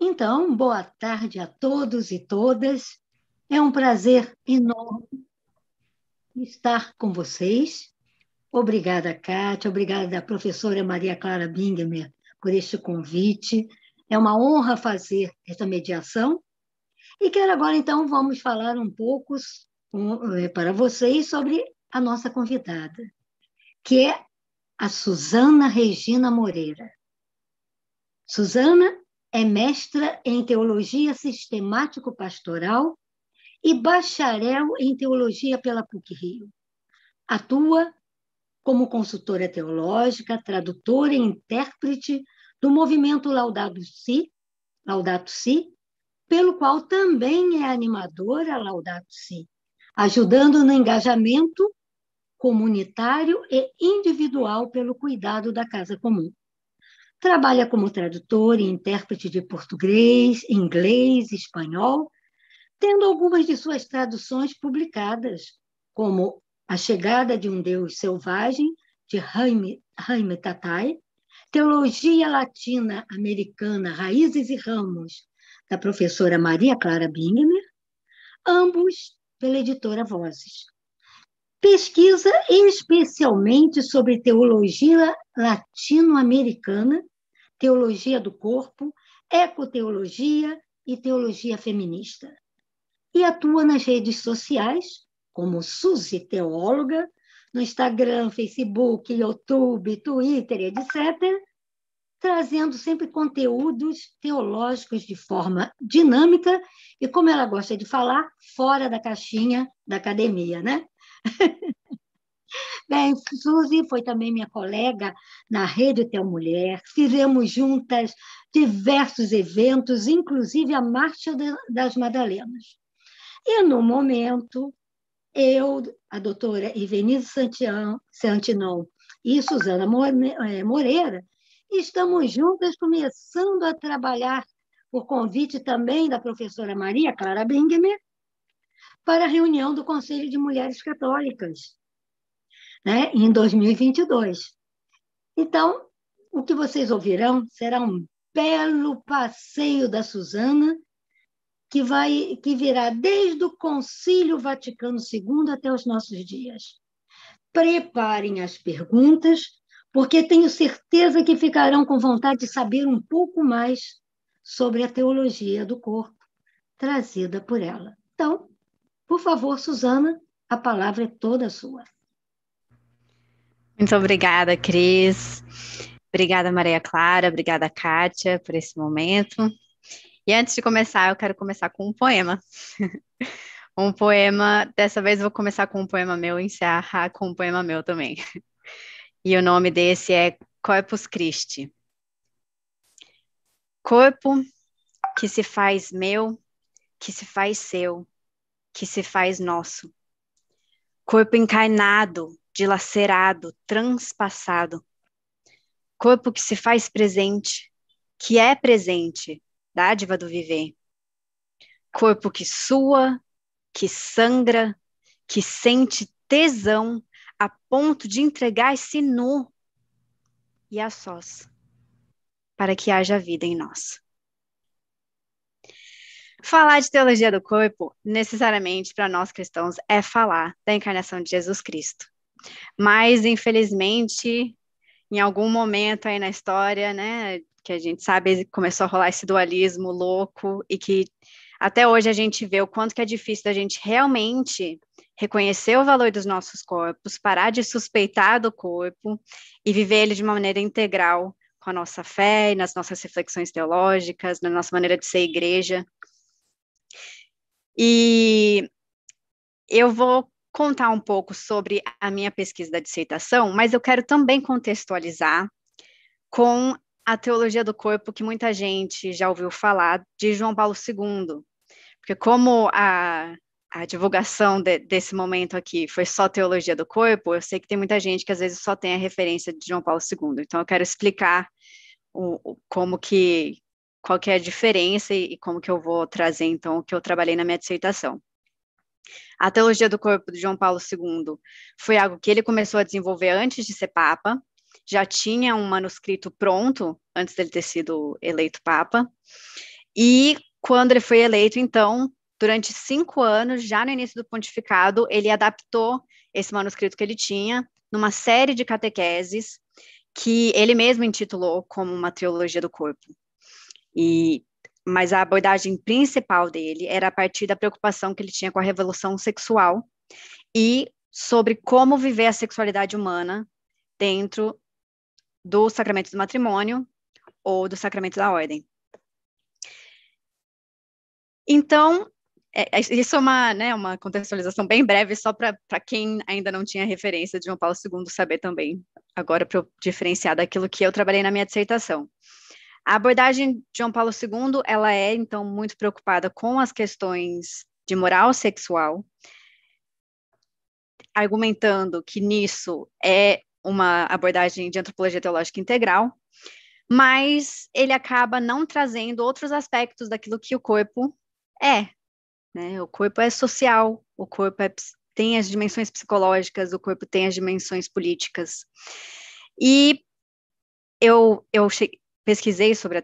Então, boa tarde a todos e todas. É um prazer enorme estar com vocês. Obrigada, Kátia. Obrigada, professora Maria Clara Bingemer, por este convite. É uma honra fazer esta mediação. E quero agora, então, vamos falar um pouco eh, para vocês sobre a nossa convidada, que é a Suzana Regina Moreira. Suzana é mestra em Teologia Sistemático-Pastoral e bacharel em Teologia pela PUC-Rio. Atua como consultora teológica, tradutora e intérprete do movimento Laudato Si, Laudato Si, pelo qual também é animadora Laudato Si, ajudando no engajamento comunitário e individual pelo cuidado da casa comum. Trabalha como tradutor e intérprete de português, inglês, espanhol, tendo algumas de suas traduções publicadas, como A Chegada de um Deus Selvagem, de Jaime, Jaime Tatai, Teologia Latina Americana Raízes e Ramos, da professora Maria Clara Bingemer, ambos pela editora Vozes. Pesquisa especialmente sobre teologia latino-americana, teologia do corpo, ecoteologia e teologia feminista. E atua nas redes sociais, como Suzy Teóloga, no Instagram, Facebook, YouTube, Twitter, etc., trazendo sempre conteúdos teológicos de forma dinâmica e, como ela gosta de falar, fora da caixinha da academia, né? Bem, Suzy foi também minha colega na Rede Tel Mulher. Fizemos juntas diversos eventos, inclusive a Marcha das Madalenas. E, no momento, eu, a doutora Ivenise Santinão e Suzana eh, Moreira, estamos juntas começando a trabalhar por convite também da professora Maria Clara Bingmer, para a reunião do Conselho de Mulheres Católicas, né, em 2022. Então, o que vocês ouvirão será um belo passeio da Suzana, que, vai, que virá desde o Concílio Vaticano II até os nossos dias. Preparem as perguntas, porque tenho certeza que ficarão com vontade de saber um pouco mais sobre a teologia do corpo trazida por ela. Então, por favor, Suzana, a palavra é toda sua. Muito obrigada, Cris. Obrigada, Maria Clara. Obrigada, Kátia, por esse momento. E antes de começar, eu quero começar com um poema. um poema, dessa vez vou começar com um poema meu e encerrar com um poema meu também. E o nome desse é Corpus Christi. Corpo que se faz meu, que se faz seu, que se faz nosso. Corpo encarnado, dilacerado, transpassado. Corpo que se faz presente, que é presente, dádiva do viver. Corpo que sua, que sangra, que sente tesão a ponto de entregar-se nu e a sós, para que haja vida em nós. Falar de teologia do corpo, necessariamente para nós cristãos, é falar da encarnação de Jesus Cristo. Mas, infelizmente, em algum momento aí na história, né, que a gente sabe, começou a rolar esse dualismo louco e que até hoje a gente vê o quanto que é difícil da gente realmente reconhecer o valor dos nossos corpos, parar de suspeitar do corpo e viver ele de uma maneira integral com a nossa fé, nas nossas reflexões teológicas, na nossa maneira de ser igreja. E eu vou contar um pouco sobre a minha pesquisa da dissertação, mas eu quero também contextualizar com a teologia do corpo que muita gente já ouviu falar de João Paulo II, porque como a, a divulgação de, desse momento aqui foi só teologia do corpo, eu sei que tem muita gente que às vezes só tem a referência de João Paulo II, então eu quero explicar o, o como que, qual que é a diferença e, e como que eu vou trazer, então, o que eu trabalhei na minha dissertação. A teologia do corpo de João Paulo II foi algo que ele começou a desenvolver antes de ser papa, já tinha um manuscrito pronto antes dele ter sido eleito papa. E quando ele foi eleito, então, durante cinco anos, já no início do pontificado, ele adaptou esse manuscrito que ele tinha numa série de catequeses que ele mesmo intitulou como uma teologia do corpo. E mas a abordagem principal dele era a partir da preocupação que ele tinha com a revolução sexual e sobre como viver a sexualidade humana dentro do sacramento do matrimônio ou do sacramento da ordem. Então, é, é isso é uma, né, uma contextualização bem breve, só para quem ainda não tinha referência de João Paulo II saber também, agora para eu diferenciar daquilo que eu trabalhei na minha dissertação. A abordagem de João Paulo II, ela é, então, muito preocupada com as questões de moral sexual, argumentando que nisso é uma abordagem de antropologia teológica integral, mas ele acaba não trazendo outros aspectos daquilo que o corpo é. Né? O corpo é social, o corpo é, tem as dimensões psicológicas, o corpo tem as dimensões políticas. E eu, eu cheguei, pesquisei sobre a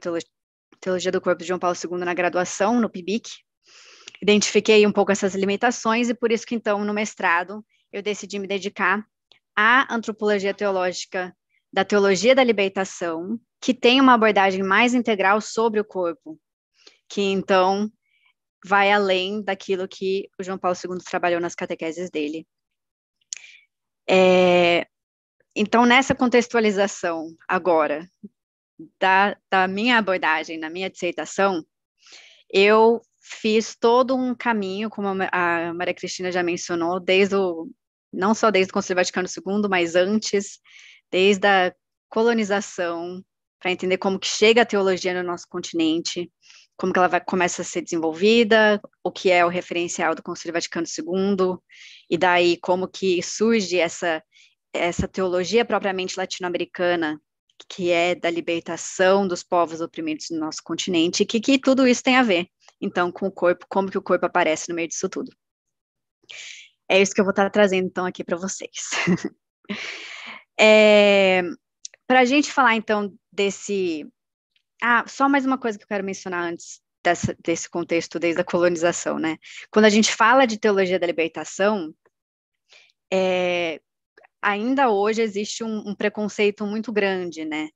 teologia do corpo de João Paulo II na graduação, no PIBIC, identifiquei um pouco essas limitações e por isso que então no mestrado eu decidi me dedicar à antropologia teológica da teologia da libertação, que tem uma abordagem mais integral sobre o corpo, que então vai além daquilo que o João Paulo II trabalhou nas catequeses dele. É, então, nessa contextualização agora da, da minha abordagem, na minha dissertação, eu fiz todo um caminho, como a Maria Cristina já mencionou, desde o, não só desde o Conselho Vaticano II, mas antes, desde a colonização, para entender como que chega a teologia no nosso continente, como que ela vai, começa a ser desenvolvida, o que é o referencial do Conselho Vaticano II, e daí como que surge essa, essa teologia propriamente latino-americana que é da libertação dos povos oprimidos do nosso continente, que, que tudo isso tem a ver, então, com o corpo, como que o corpo aparece no meio disso tudo. É isso que eu vou estar tá trazendo, então, aqui para vocês. é, para a gente falar, então, desse... Ah, só mais uma coisa que eu quero mencionar antes dessa, desse contexto desde a colonização, né? Quando a gente fala de teologia da libertação, é, ainda hoje existe um, um preconceito muito grande, né?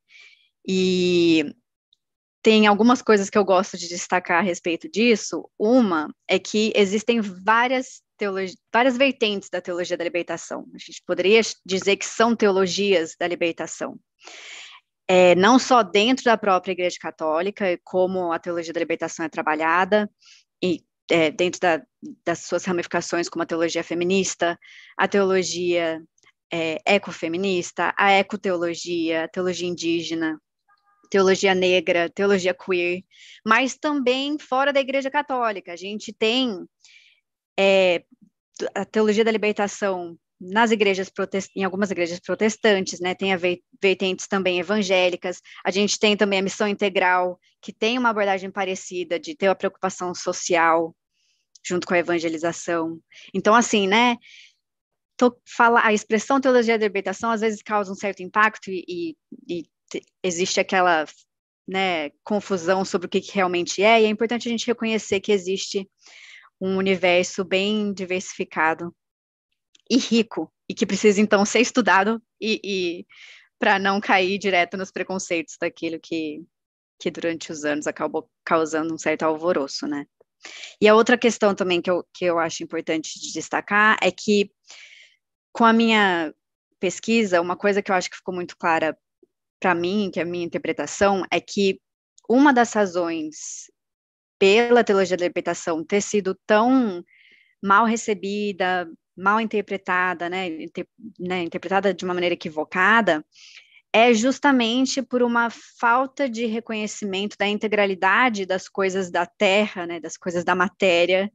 E tem algumas coisas que eu gosto de destacar a respeito disso. Uma é que existem várias várias vertentes da teologia da libertação. A gente poderia dizer que são teologias da libertação. É, não só dentro da própria Igreja Católica, como a teologia da libertação é trabalhada, e é, dentro da, das suas ramificações, como a teologia feminista, a teologia é, ecofeminista, a ecoteologia, teologia indígena, teologia negra, teologia queer, mas também fora da Igreja Católica. A gente tem é, a teologia da libertação nas igrejas em algumas igrejas protestantes, né, tem a vertentes também evangélicas. A gente tem também a missão integral, que tem uma abordagem parecida de ter uma preocupação social junto com a evangelização. Então assim, né, tô, fala, a expressão teologia da libertação às vezes causa um certo impacto e, e, e existe aquela né, confusão sobre o que, que realmente é, e é importante a gente reconhecer que existe um universo bem diversificado e rico, e que precisa então ser estudado e, e para não cair direto nos preconceitos daquilo que, que durante os anos acabou causando um certo alvoroço, né? E a outra questão também que eu, que eu acho importante de destacar é que com a minha pesquisa, uma coisa que eu acho que ficou muito clara para mim, que é a minha interpretação, é que uma das razões pela teologia da libertação ter sido tão mal recebida, mal interpretada, né, inter, né, interpretada de uma maneira equivocada, é justamente por uma falta de reconhecimento da integralidade das coisas da terra, né, das coisas da matéria,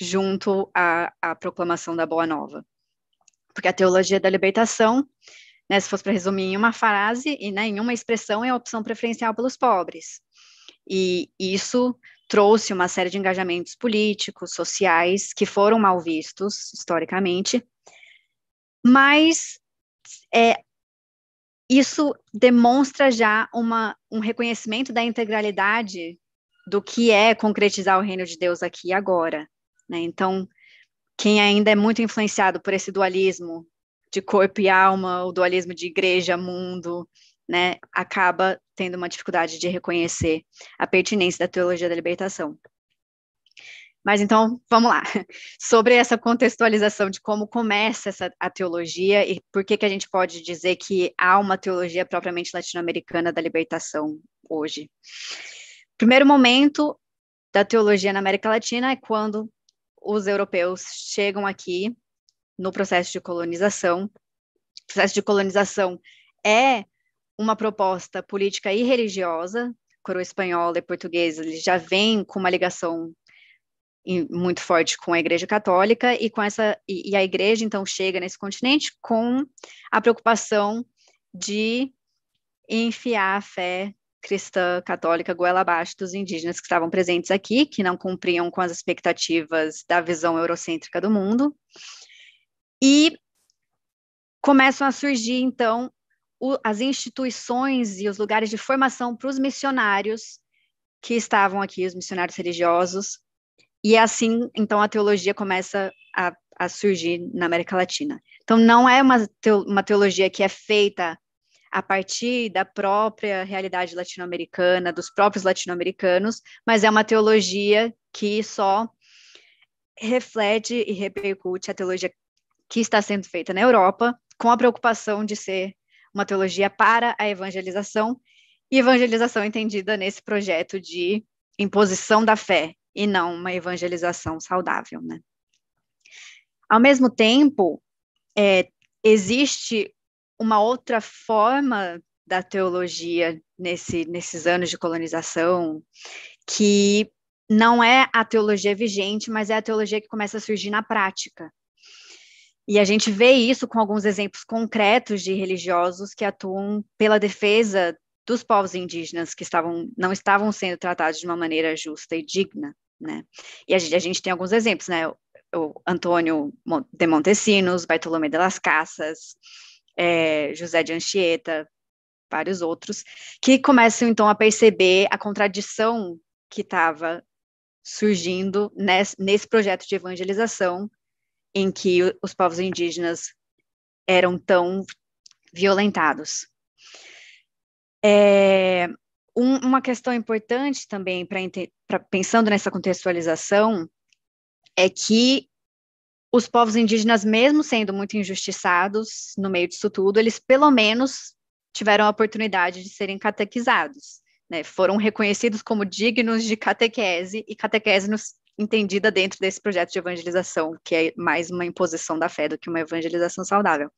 junto à, à proclamação da Boa Nova porque a teologia da libertação, né, se fosse para resumir em uma frase e né, em uma expressão, é a opção preferencial pelos pobres. E isso trouxe uma série de engajamentos políticos, sociais, que foram mal vistos historicamente, mas é, isso demonstra já uma, um reconhecimento da integralidade do que é concretizar o reino de Deus aqui e agora. Né? Então, quem ainda é muito influenciado por esse dualismo de corpo e alma, o dualismo de igreja, mundo, né, acaba tendo uma dificuldade de reconhecer a pertinência da teologia da libertação. Mas então, vamos lá. Sobre essa contextualização de como começa essa, a teologia e por que, que a gente pode dizer que há uma teologia propriamente latino-americana da libertação hoje. Primeiro momento da teologia na América Latina é quando os europeus chegam aqui no processo de colonização. O processo de colonização é uma proposta política e religiosa, coroa espanhola e portuguesa, eles já vêm com uma ligação muito forte com a Igreja Católica e com essa e, a Igreja então chega nesse continente com a preocupação de enfiar a fé cristã católica goela abaixo dos indígenas que estavam presentes aqui, que não cumpriam com as expectativas da visão eurocêntrica do mundo. E começam a surgir, então, o, as instituições e os lugares de formação para os missionários que estavam aqui, os missionários religiosos. E é assim, então, a teologia começa a, a surgir na América Latina. Então, não é uma, teo, uma teologia que é feita a partir da própria realidade latino-americana, dos próprios latino-americanos, mas é uma teologia que só reflete e repercute a teologia que está sendo feita na Europa, com a preocupação de ser uma teologia para a evangelização, e evangelização entendida nesse projeto de imposição da fé, e não uma evangelização saudável, né? Ao mesmo tempo, é, existe uma outra forma da teologia nesse, nesses anos de colonização, que não é a teologia vigente, mas é a teologia que começa a surgir na prática. E a gente vê isso com alguns exemplos concretos de religiosos que atuam pela defesa dos povos indígenas que estavam, não estavam sendo tratados de uma maneira justa e digna, né? E a gente, a gente tem alguns exemplos, né? O Antônio de Montesinos, Bartolomé de las Casas, é, José de Anchieta, vários outros, que começam então a perceber a contradição que estava surgindo nesse, nesse projeto de evangelização em que os povos indígenas eram tão violentados. É, um, uma questão importante também para pensando nessa contextualização é que os povos indígenas, mesmo sendo muito injustiçados no meio disso tudo, eles pelo menos tiveram a oportunidade de serem catequizados, né? foram reconhecidos como dignos de catequese, e catequese nos, entendida dentro desse projeto de evangelização, que é mais uma imposição da fé do que uma evangelização saudável.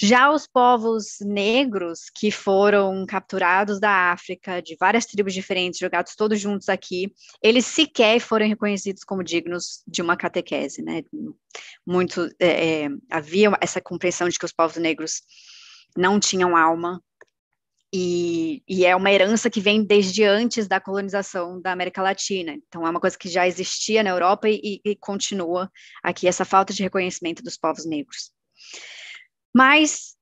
Já os povos negros que foram capturados da África, de várias tribos diferentes, jogados todos juntos aqui, eles sequer foram reconhecidos como dignos de uma catequese, né? Muito é, é, havia essa compreensão de que os povos negros não tinham alma, e, e, é uma herança que vem desde antes da colonização da América Latina. Então, é uma coisa que já existia na Europa e, e continua aqui, essa falta de reconhecimento dos povos negros. Mas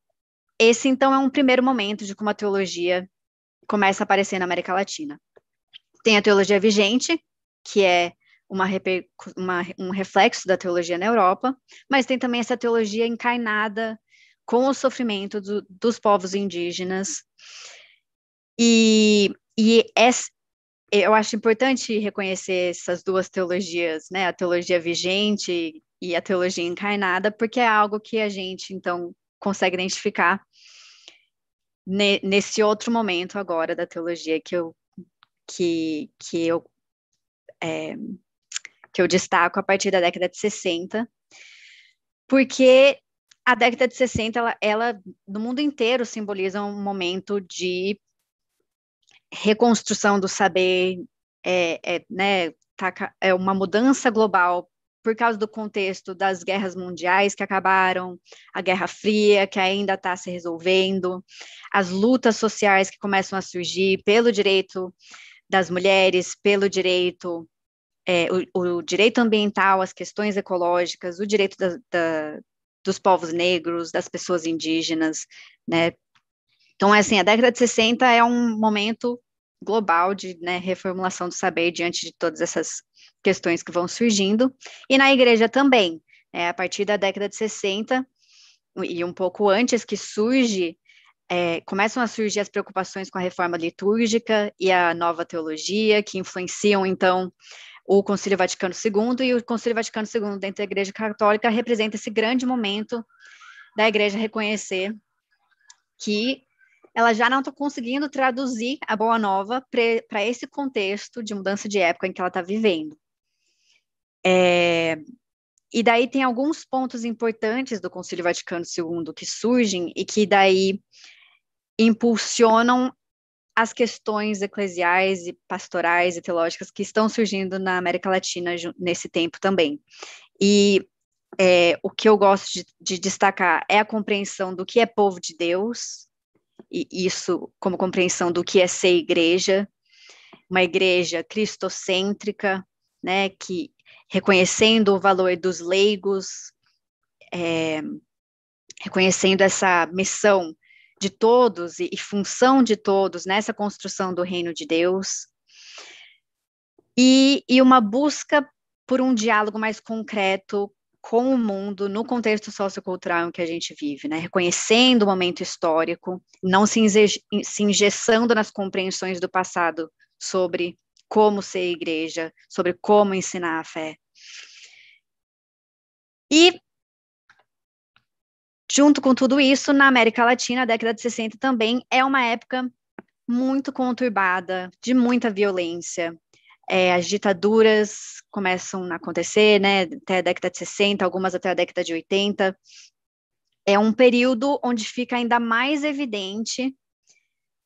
esse, então, é um primeiro momento de como a teologia começa a aparecer na América Latina. Tem a teologia vigente, que é uma, uma, um reflexo da teologia na Europa, mas tem também essa teologia encarnada com o sofrimento do, dos povos indígenas. E, e eu acho importante reconhecer essas duas teologias, né? A teologia vigente e a teologia encarnada, porque é algo que a gente, então, consegue identificar ne, nesse outro momento agora da teologia que eu que, que eu é, que eu destaco a partir da década de 60, porque a década de 60, ela, ela no mundo inteiro simboliza um momento de reconstrução do saber, é, é, né, tá, é uma mudança global por causa do contexto das guerras mundiais que acabaram, a Guerra Fria, que ainda está se resolvendo, as lutas sociais que começam a surgir pelo direito das mulheres, pelo direito, é, o, o, direito ambiental, as questões ecológicas, o direito da, da, dos povos negros, das pessoas indígenas, né? Então, é assim, a década de 60 é um momento global de né, reformulação do saber diante de todas essas questões que vão surgindo, e na igreja também. Né, a partir da década de 60 e um pouco antes que surge, é, começam a surgir as preocupações com a reforma litúrgica e a nova teologia, que influenciam, então, o Concílio Vaticano II, e o Concílio Vaticano II dentro da Igreja Católica representa esse grande momento da Igreja reconhecer que ela já não está conseguindo traduzir a Boa Nova para esse contexto de mudança de época em que ela está vivendo. É, e daí tem alguns pontos importantes do Concílio Vaticano II que surgem e que daí impulsionam as questões eclesiais e pastorais e teológicas que estão surgindo na América Latina nesse tempo também. E é, o que eu gosto de, de, destacar é a compreensão do que é povo de Deus, e isso como compreensão do que é ser igreja, uma igreja cristocêntrica, né, que, reconhecendo o valor dos leigos, é, reconhecendo essa missão de todos e, e função de todos nessa construção do reino de Deus, e, e uma busca por um diálogo mais concreto com o mundo no contexto sociocultural em que a gente vive, né? reconhecendo o momento histórico, não se, se injeçando nas compreensões do passado sobre como ser igreja, sobre como ensinar a fé. E junto com tudo isso, na América Latina, a década de 60 também é uma época muito conturbada, de muita violência. É, as ditaduras começam a acontecer, né, até a década de 60, algumas até a década de 80. É um período onde fica ainda mais evidente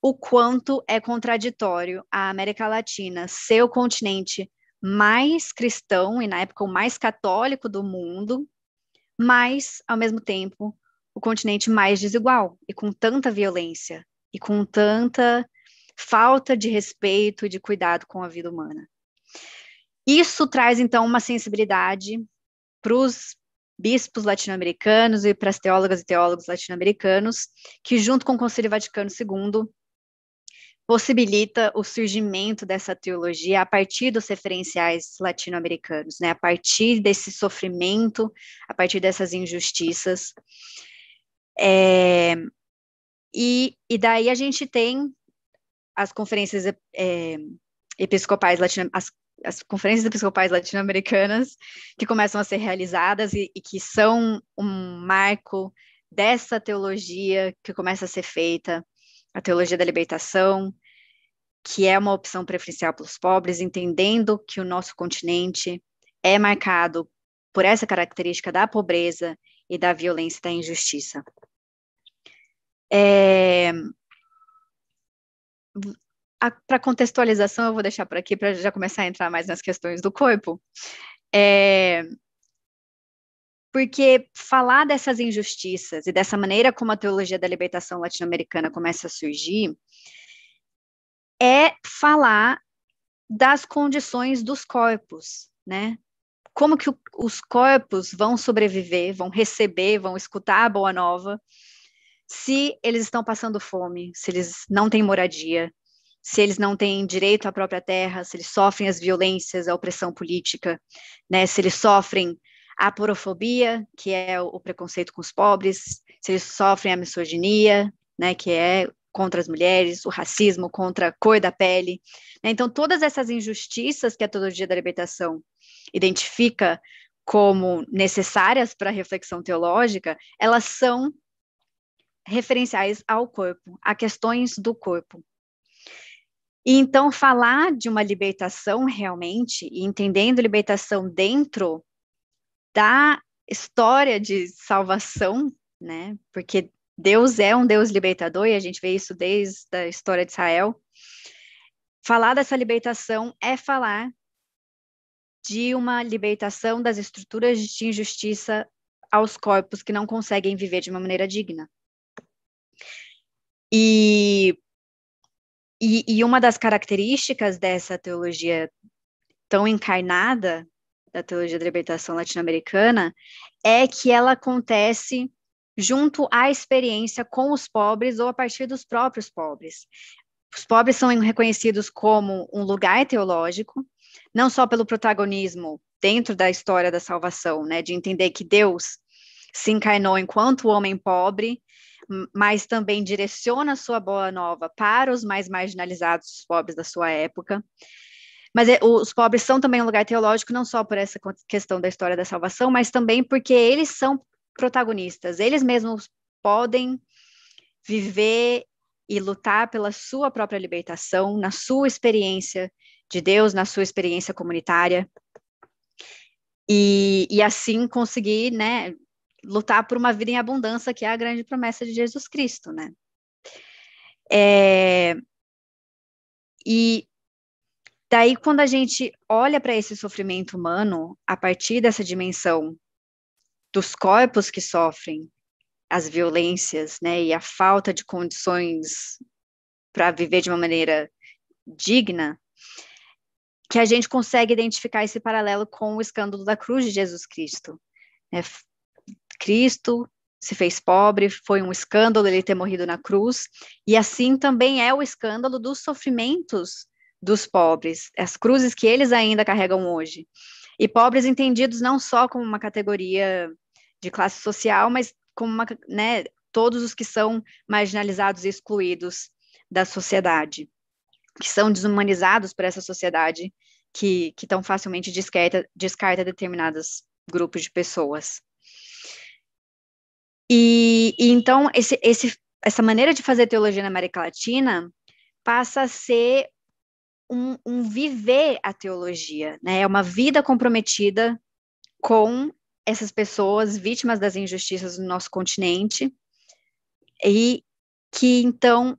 o quanto é contraditório a América Latina ser o continente mais cristão e, na época, o mais católico do mundo, mas, ao mesmo tempo, o continente mais desigual e com tanta violência e com tanta falta de respeito e de cuidado com a vida humana. Isso traz, então, uma sensibilidade para os bispos latino-americanos e para as teólogas e teólogos latino-americanos, que, junto com o Conselho Vaticano II, possibilita o surgimento dessa teologia a partir dos referenciais latino-americanos, né? a partir desse sofrimento, a partir dessas injustiças. É, e, e daí a gente tem as conferências é, episcopais latino as, as conferências episcopais latino-americanas que começam a ser realizadas e, e que são um marco dessa teologia que começa a ser feita a teologia da libertação, que é uma opção preferencial para os pobres, entendendo que o nosso continente é marcado por essa característica da pobreza e da violência e da injustiça. É... Para contextualização, eu vou deixar por aqui para já começar a entrar mais nas questões do corpo. É porque falar dessas injustiças e dessa maneira como a teologia da libertação latino-americana começa a surgir é falar das condições dos corpos, né? Como que os corpos vão sobreviver, vão receber, vão escutar a boa nova, se eles estão passando fome, se eles não têm moradia, se eles não têm direito à própria terra, se eles sofrem as violências, a opressão política, né? Se eles sofrem a porofobia, que é o preconceito com os pobres, se eles sofrem a misoginia, né, que é contra as mulheres, o racismo contra a cor da pele. Né? Então, todas essas injustiças que a teologia da libertação identifica como necessárias para a reflexão teológica, elas são referenciais ao corpo, a questões do corpo. E então, falar de uma libertação realmente, e entendendo libertação dentro da história de salvação, né? Porque Deus é um Deus libertador e a gente vê isso desde a história de Israel. Falar dessa libertação é falar de uma libertação das estruturas de injustiça aos corpos que não conseguem viver de uma maneira digna. E, e, e uma das características dessa teologia tão encarnada da teologia da libertação latino-americana é que ela acontece junto à experiência com os pobres ou a partir dos próprios pobres. Os pobres são reconhecidos como um lugar teológico, não só pelo protagonismo dentro da história da salvação, né, de entender que Deus se encarnou enquanto homem pobre, mas também direciona a sua boa nova para os mais marginalizados, os pobres da sua época, mas é, os pobres são também um lugar teológico, não só por essa questão da história da salvação, mas também porque eles são protagonistas, eles mesmos podem viver e lutar pela sua própria libertação, na sua experiência de Deus, na sua experiência comunitária, e, e assim conseguir, né, lutar por uma vida em abundância, que é a grande promessa de Jesus Cristo, né. É, e Daí, quando a gente olha para esse sofrimento humano, a partir dessa dimensão dos corpos que sofrem as violências, né, e a falta de condições para viver de uma maneira digna, que a gente consegue identificar esse paralelo com o escândalo da cruz de Jesus Cristo. Né? Cristo se fez pobre, foi um escândalo ele ter morrido na cruz, e assim também é o escândalo dos sofrimentos dos pobres, as cruzes que eles ainda carregam hoje. E pobres entendidos não só como uma categoria de classe social, mas como uma, né, todos os que são marginalizados e excluídos da sociedade, que são desumanizados por essa sociedade que, que tão facilmente descarta, descarta determinados grupos de pessoas. E, e então, esse, esse, essa maneira de fazer teologia na América Latina passa a ser um, um viver a teologia, né? É uma vida comprometida com essas pessoas vítimas das injustiças do nosso continente e que então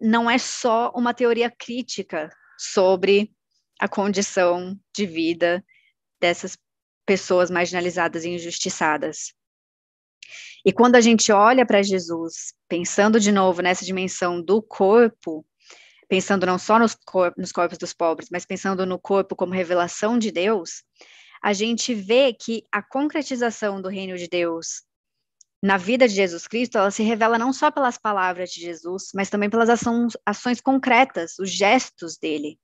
não é só uma teoria crítica sobre a condição de vida dessas pessoas marginalizadas e injustiçadas. E quando a gente olha para Jesus, pensando de novo nessa dimensão do corpo, pensando não só nos, cor nos corpos dos pobres, mas pensando no corpo como revelação de Deus, a gente vê que a concretização do reino de Deus na vida de Jesus Cristo, ela se revela não só pelas palavras de Jesus, mas também pelas ações, ações concretas, os gestos dele.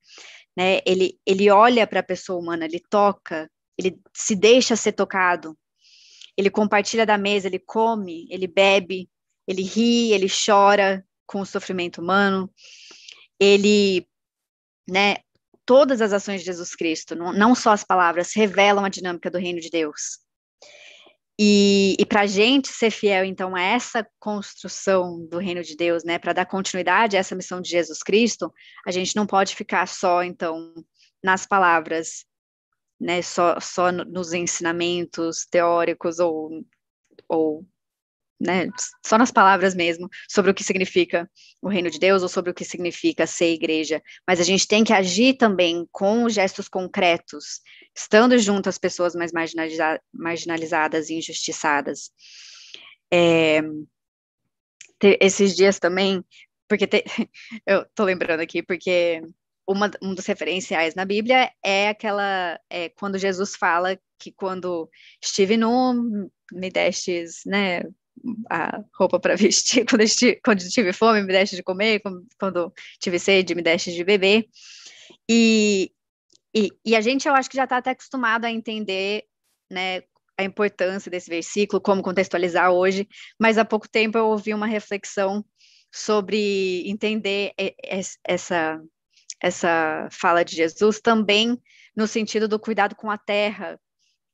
Né? Ele, ele olha para a pessoa humana, ele toca, ele se deixa ser tocado, ele compartilha da mesa, ele come, ele bebe, ele ri, ele chora com o sofrimento humano ele, né, todas as ações de Jesus Cristo, não, só as palavras, revelam a dinâmica do reino de Deus. E, e para a gente ser fiel, então, a essa construção do reino de Deus, né, para dar continuidade a essa missão de Jesus Cristo, a gente não pode ficar só, então, nas palavras, né, só, só nos ensinamentos teóricos ou, ou né, só nas palavras mesmo, sobre o que significa o reino de Deus ou sobre o que significa ser igreja, mas a gente tem que agir também com gestos concretos, estando junto às pessoas mais marginaliza marginalizadas e injustiçadas. É, esses dias também, porque te, eu tô lembrando aqui, porque uma, um dos referenciais na Bíblia é aquela é, quando Jesus fala que quando estive nu me destes, né, a roupa para vestir quando, estive, quando tive fome, me deste de comer, quando tive sede, me deste de beber. E, e, e a gente, eu acho que já está até acostumado a entender né, a importância desse versículo, como contextualizar hoje, mas há pouco tempo eu ouvi uma reflexão sobre entender essa, essa fala de Jesus também no sentido do cuidado com a terra,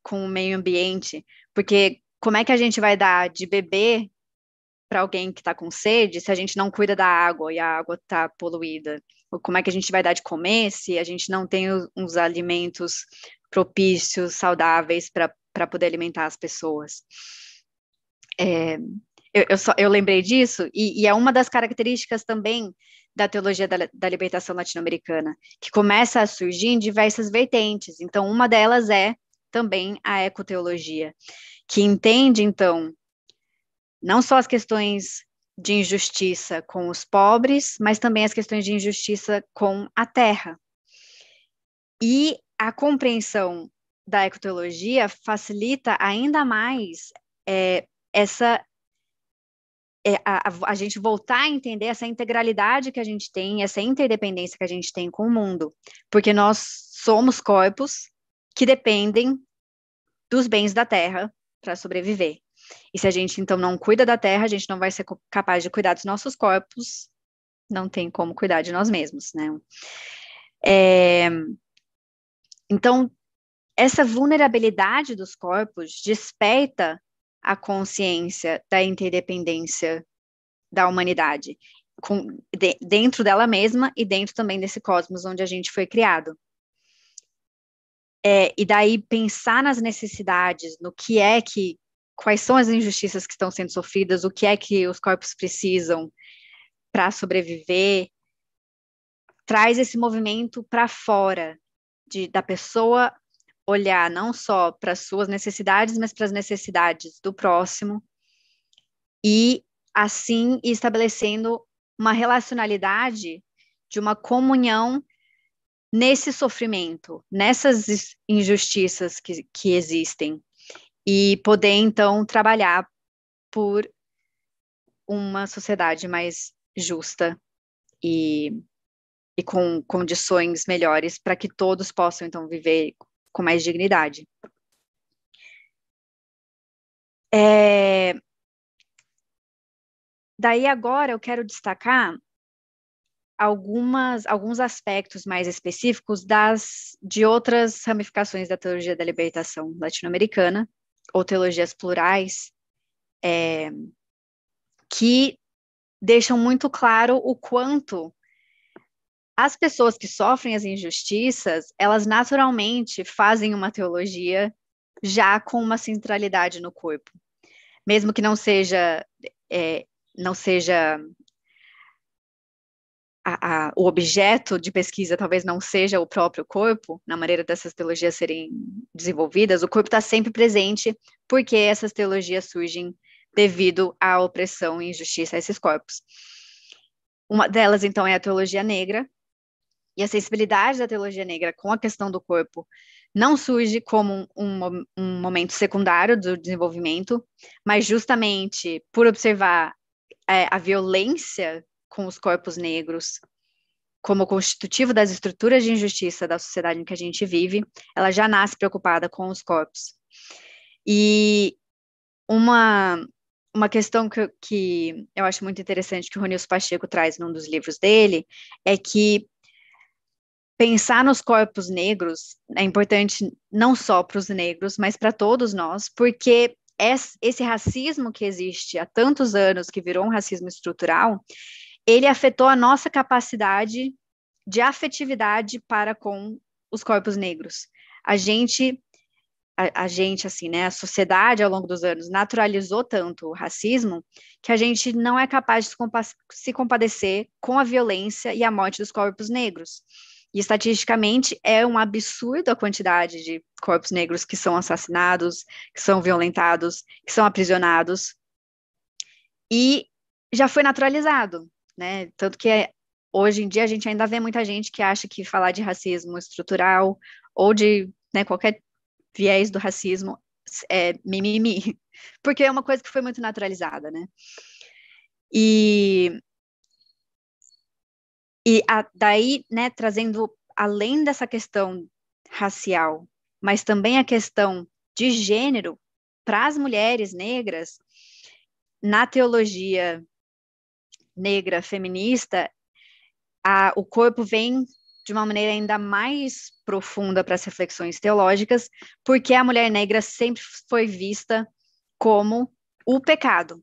com o meio ambiente, porque como é que a gente vai dar de beber para alguém que está com sede se a gente não cuida da água e a água está poluída? Ou como é que a gente vai dar de comer se a gente não tem uns alimentos propícios, saudáveis para poder alimentar as pessoas? É, eu, eu, só, eu lembrei disso, e, e, é uma das características também da teologia da, da libertação latino-americana, que começa a surgir em diversas vertentes. Então, uma delas é também a ecoteologia, que entende, então, não só as questões de injustiça com os pobres, mas também as questões de injustiça com a terra. E a compreensão da ecoteologia facilita ainda mais é, essa é, a, a, gente voltar a entender essa integralidade que a gente tem, essa interdependência que a gente tem com o mundo, porque nós somos corpos que dependem dos bens da terra para sobreviver. E se a gente então não cuida da terra, a gente não vai ser capaz de cuidar dos nossos corpos, não tem como cuidar de nós mesmos, né? É... Então, essa vulnerabilidade dos corpos desperta a consciência da interdependência da humanidade, com, de, dentro dela mesma e dentro também desse cosmos onde a gente foi criado. É, e daí pensar nas necessidades, no que é que, quais são as injustiças que estão sendo sofridas, o que é que os corpos precisam para sobreviver, traz esse movimento para fora, de, da pessoa olhar não só para suas necessidades, mas para as necessidades do próximo, e assim estabelecendo uma relacionalidade de uma comunhão nesse sofrimento, nessas injustiças que, que existem, e poder então trabalhar por uma sociedade mais justa e, e com condições melhores para que todos possam então viver com mais dignidade. É... Daí agora eu quero destacar algumas, alguns aspectos mais específicos das de outras ramificações da teologia da libertação latino-americana, ou teologias plurais, é, que deixam muito claro o quanto as pessoas que sofrem as injustiças, elas naturalmente fazem uma teologia já com uma centralidade no corpo, mesmo que não seja é, não seja a, a, o objeto de pesquisa talvez não seja o próprio corpo, na maneira dessas teologias serem desenvolvidas, o corpo está sempre presente, porque essas teologias surgem devido à opressão e injustiça a esses corpos. Uma delas, então, é a teologia negra, e a sensibilidade da teologia negra com a questão do corpo não surge como um, um, momento secundário do desenvolvimento, mas justamente por observar é, a violência com os corpos negros como constitutivo das estruturas de injustiça da sociedade em que a gente vive, ela já nasce preocupada com os corpos. E uma, uma questão que, que eu acho muito interessante que o Ronilson Pacheco traz num dos livros dele é que pensar nos corpos negros é importante não só para os negros, mas para todos nós, porque esse racismo que existe há tantos anos, que virou um racismo estrutural, ele afetou a nossa capacidade de afetividade para com os corpos negros. A gente, a, a, gente, assim, né, a sociedade ao longo dos anos naturalizou tanto o racismo que a gente não é capaz de se, compa se compadecer com a violência e a morte dos corpos negros. E estatisticamente é um absurdo a quantidade de corpos negros que são assassinados, que são violentados, que são aprisionados. E já foi naturalizado né? Tanto que eh, hoje em dia a gente ainda vê muita gente que acha que falar de racismo estrutural ou de né, qualquer viés do racismo é mimimi, porque é uma coisa que foi muito naturalizada, né? E, e a, daí, né, trazendo além dessa questão racial, mas também a questão de gênero para as mulheres negras, na teologia negra feminista, a, o corpo vem de uma maneira ainda mais profunda para as reflexões teológicas, porque a mulher negra sempre foi vista como o pecado.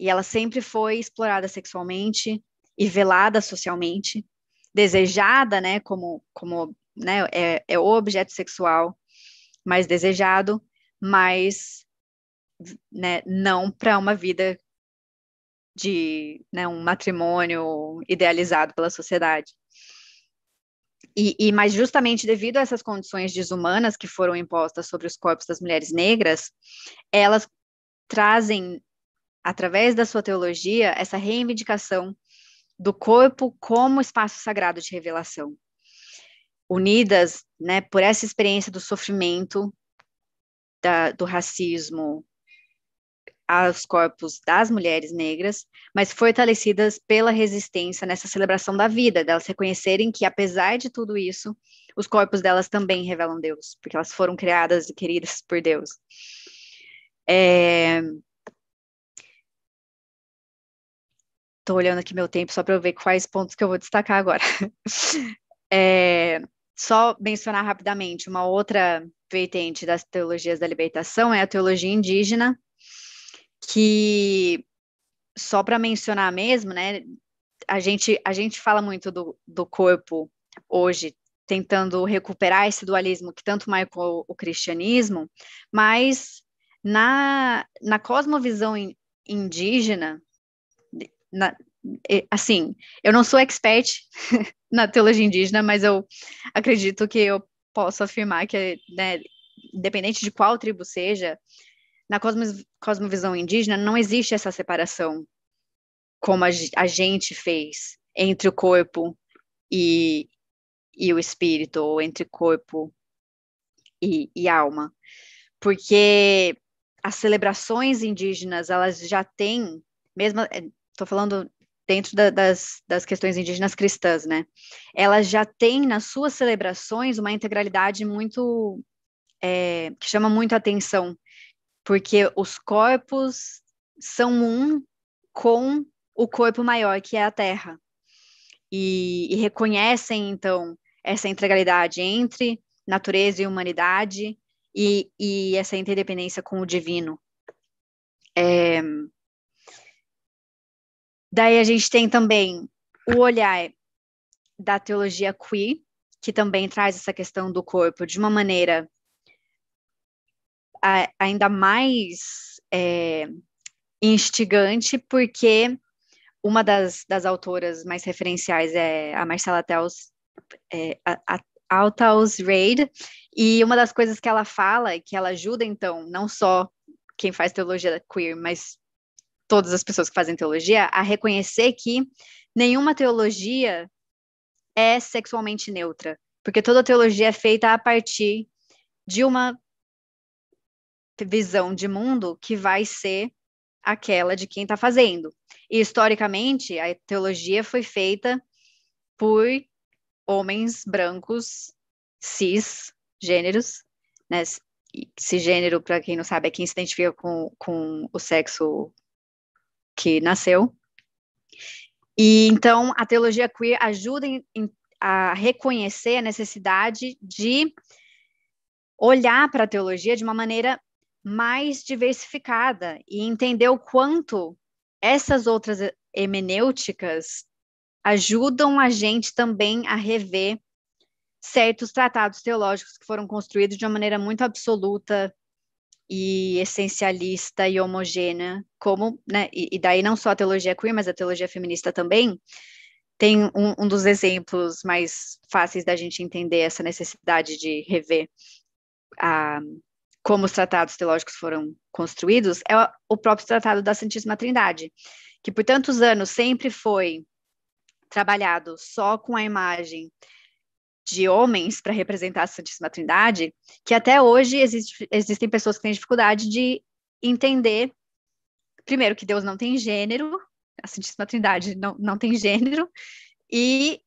E ela sempre foi explorada sexualmente e velada socialmente, desejada, né, como, como né, é, é o objeto sexual mais desejado, mas né, não para uma vida de né, um matrimônio idealizado pela sociedade. E, e, mas justamente devido a essas condições desumanas que foram impostas sobre os corpos das mulheres negras, elas trazem, através da sua teologia, essa reivindicação do corpo como espaço sagrado de revelação. Unidas né, por essa experiência do sofrimento, da, do racismo, aos corpos das mulheres negras, mas fortalecidas pela resistência nessa celebração da vida, delas reconhecerem que, apesar de tudo isso, os corpos delas também revelam Deus, porque elas foram criadas e queridas por Deus. É... Tô olhando aqui meu tempo só para ver quais pontos que eu vou destacar agora. é... Só mencionar rapidamente uma outra vertente das teologias da libertação é a teologia indígena, que só para mencionar mesmo, né? A gente, a gente fala muito do, do corpo hoje, tentando recuperar esse dualismo que tanto marcou o cristianismo, mas na, na cosmovisão indígena, na, assim, eu não sou expert na teologia indígena, mas eu acredito que eu posso afirmar que, né, independente de qual tribo seja, na cosmovisão indígena não existe essa separação como a, gente fez entre o corpo e, e o espírito, ou entre corpo e, e alma, porque as celebrações indígenas, elas já têm, mesmo, estou é, falando dentro da, das, das questões indígenas cristãs, né? Elas já têm nas suas celebrações uma integralidade muito, é, que chama muito a atenção porque os corpos são um com o corpo maior que é a Terra. E, e reconhecem, então, essa integralidade entre natureza e humanidade e, e essa interdependência com o divino. É... Daí a gente tem também o olhar da teologia queer, que também traz essa questão do corpo de uma maneira a, ainda mais é, instigante, porque uma das, das autoras mais referenciais é a Marcela Tels, é, a, a Altaus Reid, e uma das coisas que ela fala, que ela ajuda, então, não só quem faz teologia queer, mas todas as pessoas que fazem teologia, a reconhecer que nenhuma teologia é sexualmente neutra, porque toda teologia é feita a partir de uma visão de mundo que vai ser aquela de quem está fazendo. E historicamente, a teologia foi feita por homens brancos, cis, gêneros, né? Cisgênero, para quem não sabe, é quem se identifica com, com o sexo que nasceu. E então a teologia queer ajuda em, em, a reconhecer a necessidade de olhar para a teologia de uma maneira mais diversificada e entender o quanto essas outras hermenêuticas ajudam a gente também a rever certos tratados teológicos que foram construídos de uma maneira muito absoluta e essencialista e homogênea, como, né, e, e daí não só a teologia queer, mas a teologia feminista também, tem um, um dos exemplos mais fáceis da gente entender essa necessidade de rever a, como os tratados teológicos foram construídos, é o próprio Tratado da Santíssima Trindade, que por tantos anos sempre foi trabalhado só com a imagem de homens para representar a Santíssima Trindade, que até hoje existe, existem pessoas que têm dificuldade de entender, primeiro, que Deus não tem gênero, a Santíssima Trindade não, não tem gênero, e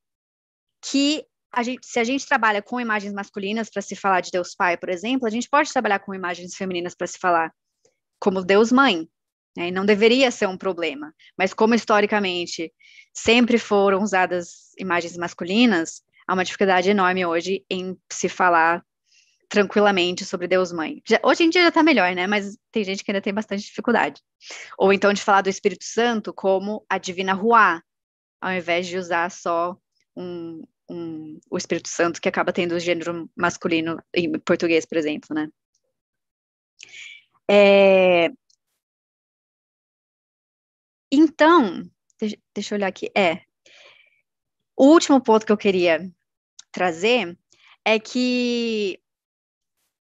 que a gente, se a gente trabalha com imagens masculinas para se falar de Deus Pai, por exemplo, a gente pode trabalhar com imagens femininas para se falar como Deus Mãe. Né? E não deveria ser um problema. Mas como historicamente sempre foram usadas imagens masculinas, há uma dificuldade enorme hoje em se falar tranquilamente sobre Deus Mãe. Já, hoje em dia já está melhor, né? Mas tem gente que ainda tem bastante dificuldade. Ou então de falar do Espírito Santo como a divina Ruá, ao invés de usar só um, um, o Espírito Santo que acaba tendo o gênero masculino em português, por exemplo, né? É... Então, deixa eu olhar aqui. É. O último ponto que eu queria trazer é que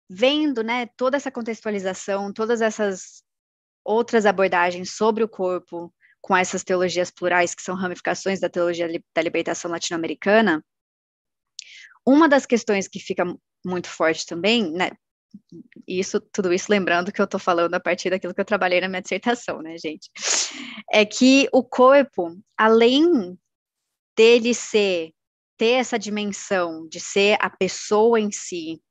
vendo, né, toda essa contextualização, todas essas outras abordagens sobre o corpo, com essas teologias plurais que são ramificações da teologia da libertação latino-americana, uma das questões que fica muito forte também, né, isso, tudo isso lembrando que eu estou falando a partir daquilo que eu trabalhei na minha dissertação, né, gente? É que o corpo, além dele ser, ter essa dimensão de ser a pessoa em si,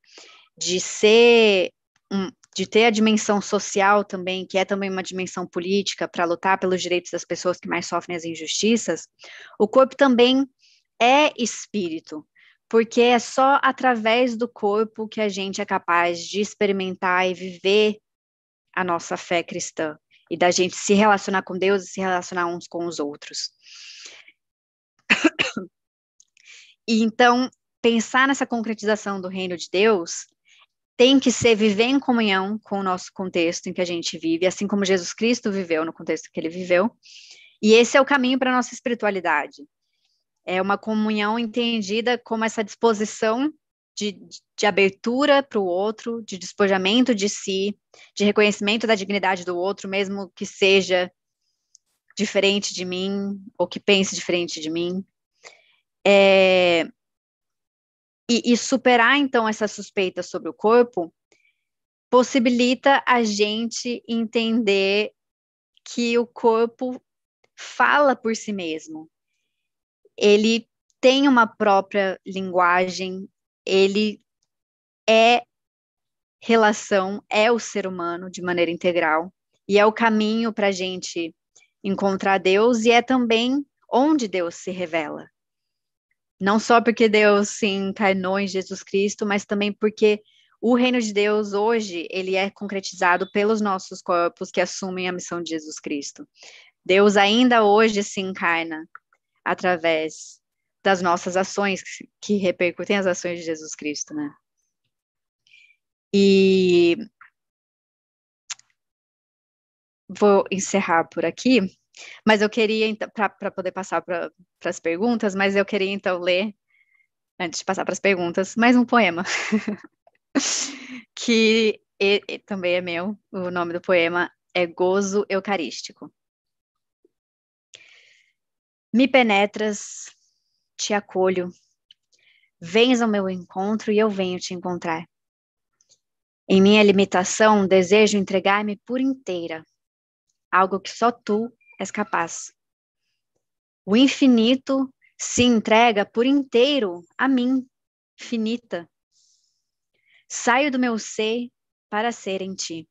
de ser um, de ter a dimensão social também, que é também uma dimensão política para lutar pelos direitos das pessoas que mais sofrem as injustiças, o corpo também é espírito, porque é só através do corpo que a gente é capaz de experimentar e viver a nossa fé cristã e da gente se relacionar com Deus e se relacionar uns com os outros. E então, pensar nessa concretização do reino de Deus tem que ser viver em comunhão com o nosso contexto em que a gente vive, assim como Jesus Cristo viveu no contexto que ele viveu. E esse é o caminho para a nossa espiritualidade. É uma comunhão entendida como essa disposição de, de abertura para o outro, de despojamento de si, de reconhecimento da dignidade do outro, mesmo que seja diferente de mim ou que pense diferente de mim. É, e, e superar então essa suspeita sobre o corpo possibilita a gente entender que o corpo fala por si mesmo. Ele tem uma própria linguagem, ele é relação, é o ser humano de maneira integral e é o caminho para a gente encontrar Deus e é também onde Deus se revela. Não só porque Deus se encarnou em Jesus Cristo, mas também porque o reino de Deus hoje ele é concretizado pelos nossos corpos que assumem a missão de Jesus Cristo. Deus ainda hoje se encarna através das nossas ações que repercutem as ações de Jesus Cristo, né? E vou encerrar por aqui mas eu queria, então, para poder passar para as perguntas, mas eu queria então ler, antes de passar para as perguntas, mais um poema. que e, e, também é meu, o nome do poema é Gozo Eucarístico. Me penetras, te acolho, vens ao meu encontro e eu venho te encontrar. Em minha limitação, desejo entregar-me por inteira, algo que só tu és capaz. O infinito se entrega por inteiro a mim, finita. Saio do meu ser para ser em ti.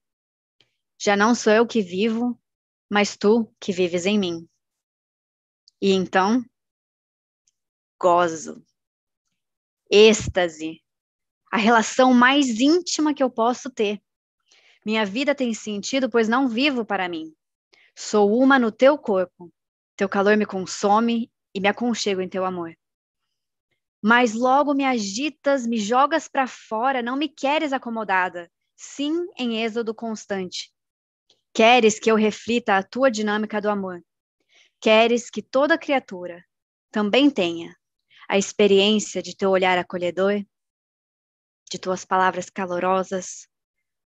Já não sou eu que vivo, mas tu que vives em mim. E então, gozo, êxtase, a relação mais íntima que eu posso ter. Minha vida tem sentido, pois não vivo para mim. Sou uma no teu corpo. Teu calor me consome e me aconchego em teu amor. Mas logo me agitas, me jogas para fora, não me queres acomodada. Sim, em êxodo constante. Queres que eu reflita a tua dinâmica do amor. Queres que toda criatura também tenha a experiência de teu olhar acolhedor, de tuas palavras calorosas,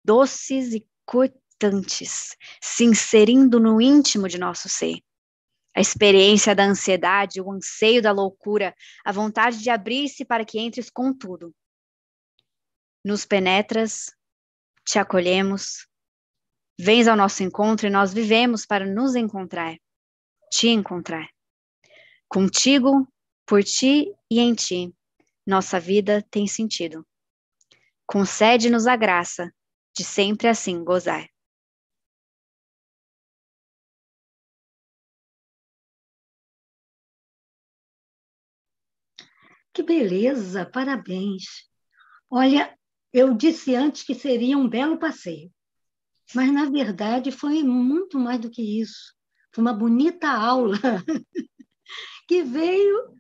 doces e curtas distantes, se inserindo no íntimo de nosso ser. A experiência da ansiedade, o anseio da loucura, a vontade de abrir-se para que entres com tudo. Nos penetras, te acolhemos, vens ao nosso encontro e nós vivemos para nos encontrar, te encontrar. Contigo, por ti e em ti, nossa vida tem sentido. Concede-nos a graça de sempre assim gozar. Que beleza, parabéns. Olha, eu disse antes que seria um belo passeio, mas na verdade foi muito mais do que isso. Foi uma bonita aula que veio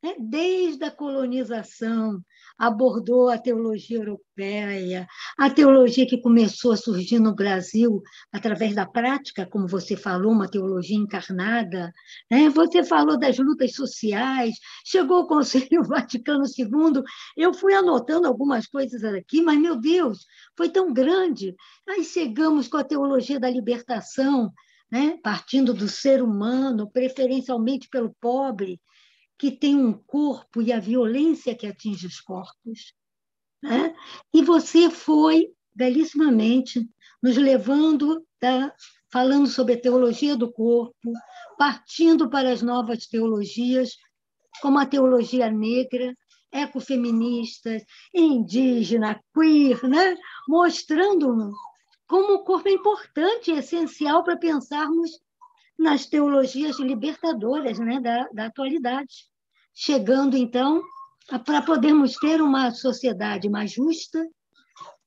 né, desde a colonização, abordou a teologia europeia, a teologia que começou a surgir no Brasil através da prática, como você falou, uma teologia encarnada. Né? Você falou das lutas sociais, chegou o Conselho Vaticano II. Eu fui anotando algumas coisas aqui, mas, meu Deus, foi tão grande. Aí chegamos com a teologia da libertação, né? partindo do ser humano, preferencialmente pelo pobre que tem um corpo e a violência que atinge os corpos. Né? E você foi, belíssimamente, nos levando, falando sobre a teologia do corpo, partindo para as novas teologias, como a teologia negra, ecofeministas, indígena, queer, né? mostrando como o corpo é importante, é essencial para pensarmos nas teologias libertadoras né, da, da atualidade, chegando então para podermos ter uma sociedade mais justa,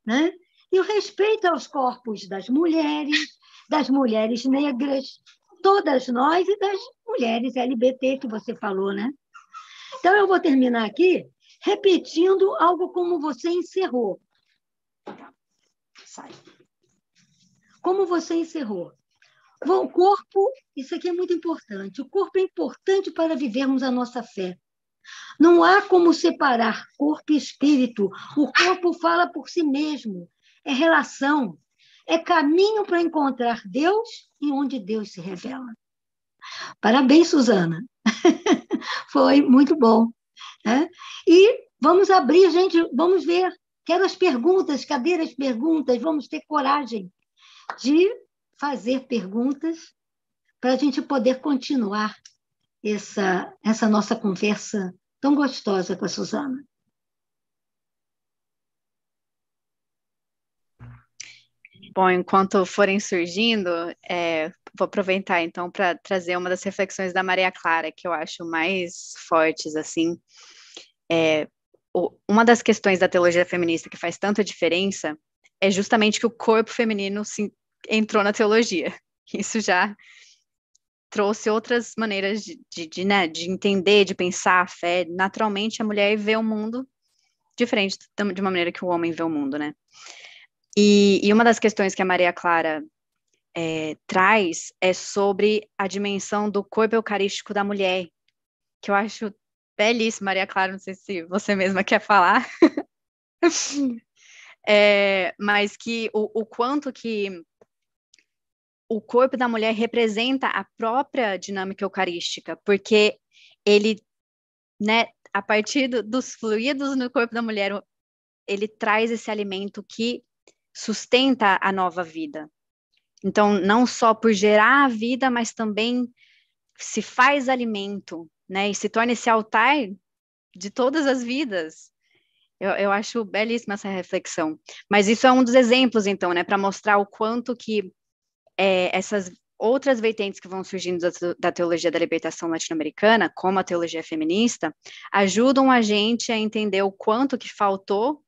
né? e o respeito aos corpos das mulheres, das mulheres negras, todas nós e das mulheres LBT que você falou, né? Então eu vou terminar aqui repetindo algo como você encerrou. Sai. Como você encerrou? Bom, o corpo, isso aqui é muito importante. O corpo é importante para vivermos a nossa fé. Não há como separar corpo e espírito. O corpo fala por si mesmo. É relação. É caminho para encontrar Deus e onde Deus se revela. Parabéns, Suzana. Foi muito bom. Né? E vamos abrir, gente, vamos ver. Quero as perguntas, cadê as perguntas? Vamos ter coragem de fazer perguntas para a gente poder continuar essa, essa nossa conversa tão gostosa com a Suzana. Bom, enquanto forem surgindo, é, vou aproveitar então para trazer uma das reflexões da Maria Clara que eu acho mais fortes assim. É, o, uma das questões da teologia feminista que faz tanta diferença é justamente que o corpo feminino se, entrou na teologia. Isso já trouxe outras maneiras de, de, de, né, de entender, de pensar a fé. Naturalmente, a mulher vê o mundo diferente de uma maneira que o homem vê o mundo, né? E, e uma das questões que a Maria Clara é, traz é sobre a dimensão do corpo eucarístico da mulher, que eu acho belíssimo, Maria Clara, não sei se você mesma quer falar, é, mas que o, o quanto que o corpo da mulher representa a própria dinâmica eucarística, porque ele, né, a partir do, dos fluidos no corpo da mulher, ele traz esse alimento que sustenta a nova vida. Então, não só por gerar a vida, mas também se faz alimento, né, e se torna esse altar de todas as vidas. Eu, eu acho belíssima essa reflexão. Mas isso é um dos exemplos, então, né, para mostrar o quanto que é, essas outras vertentes que vão surgindo da, teologia da libertação latino-americana, como a teologia feminista, ajudam a gente a entender o quanto que faltou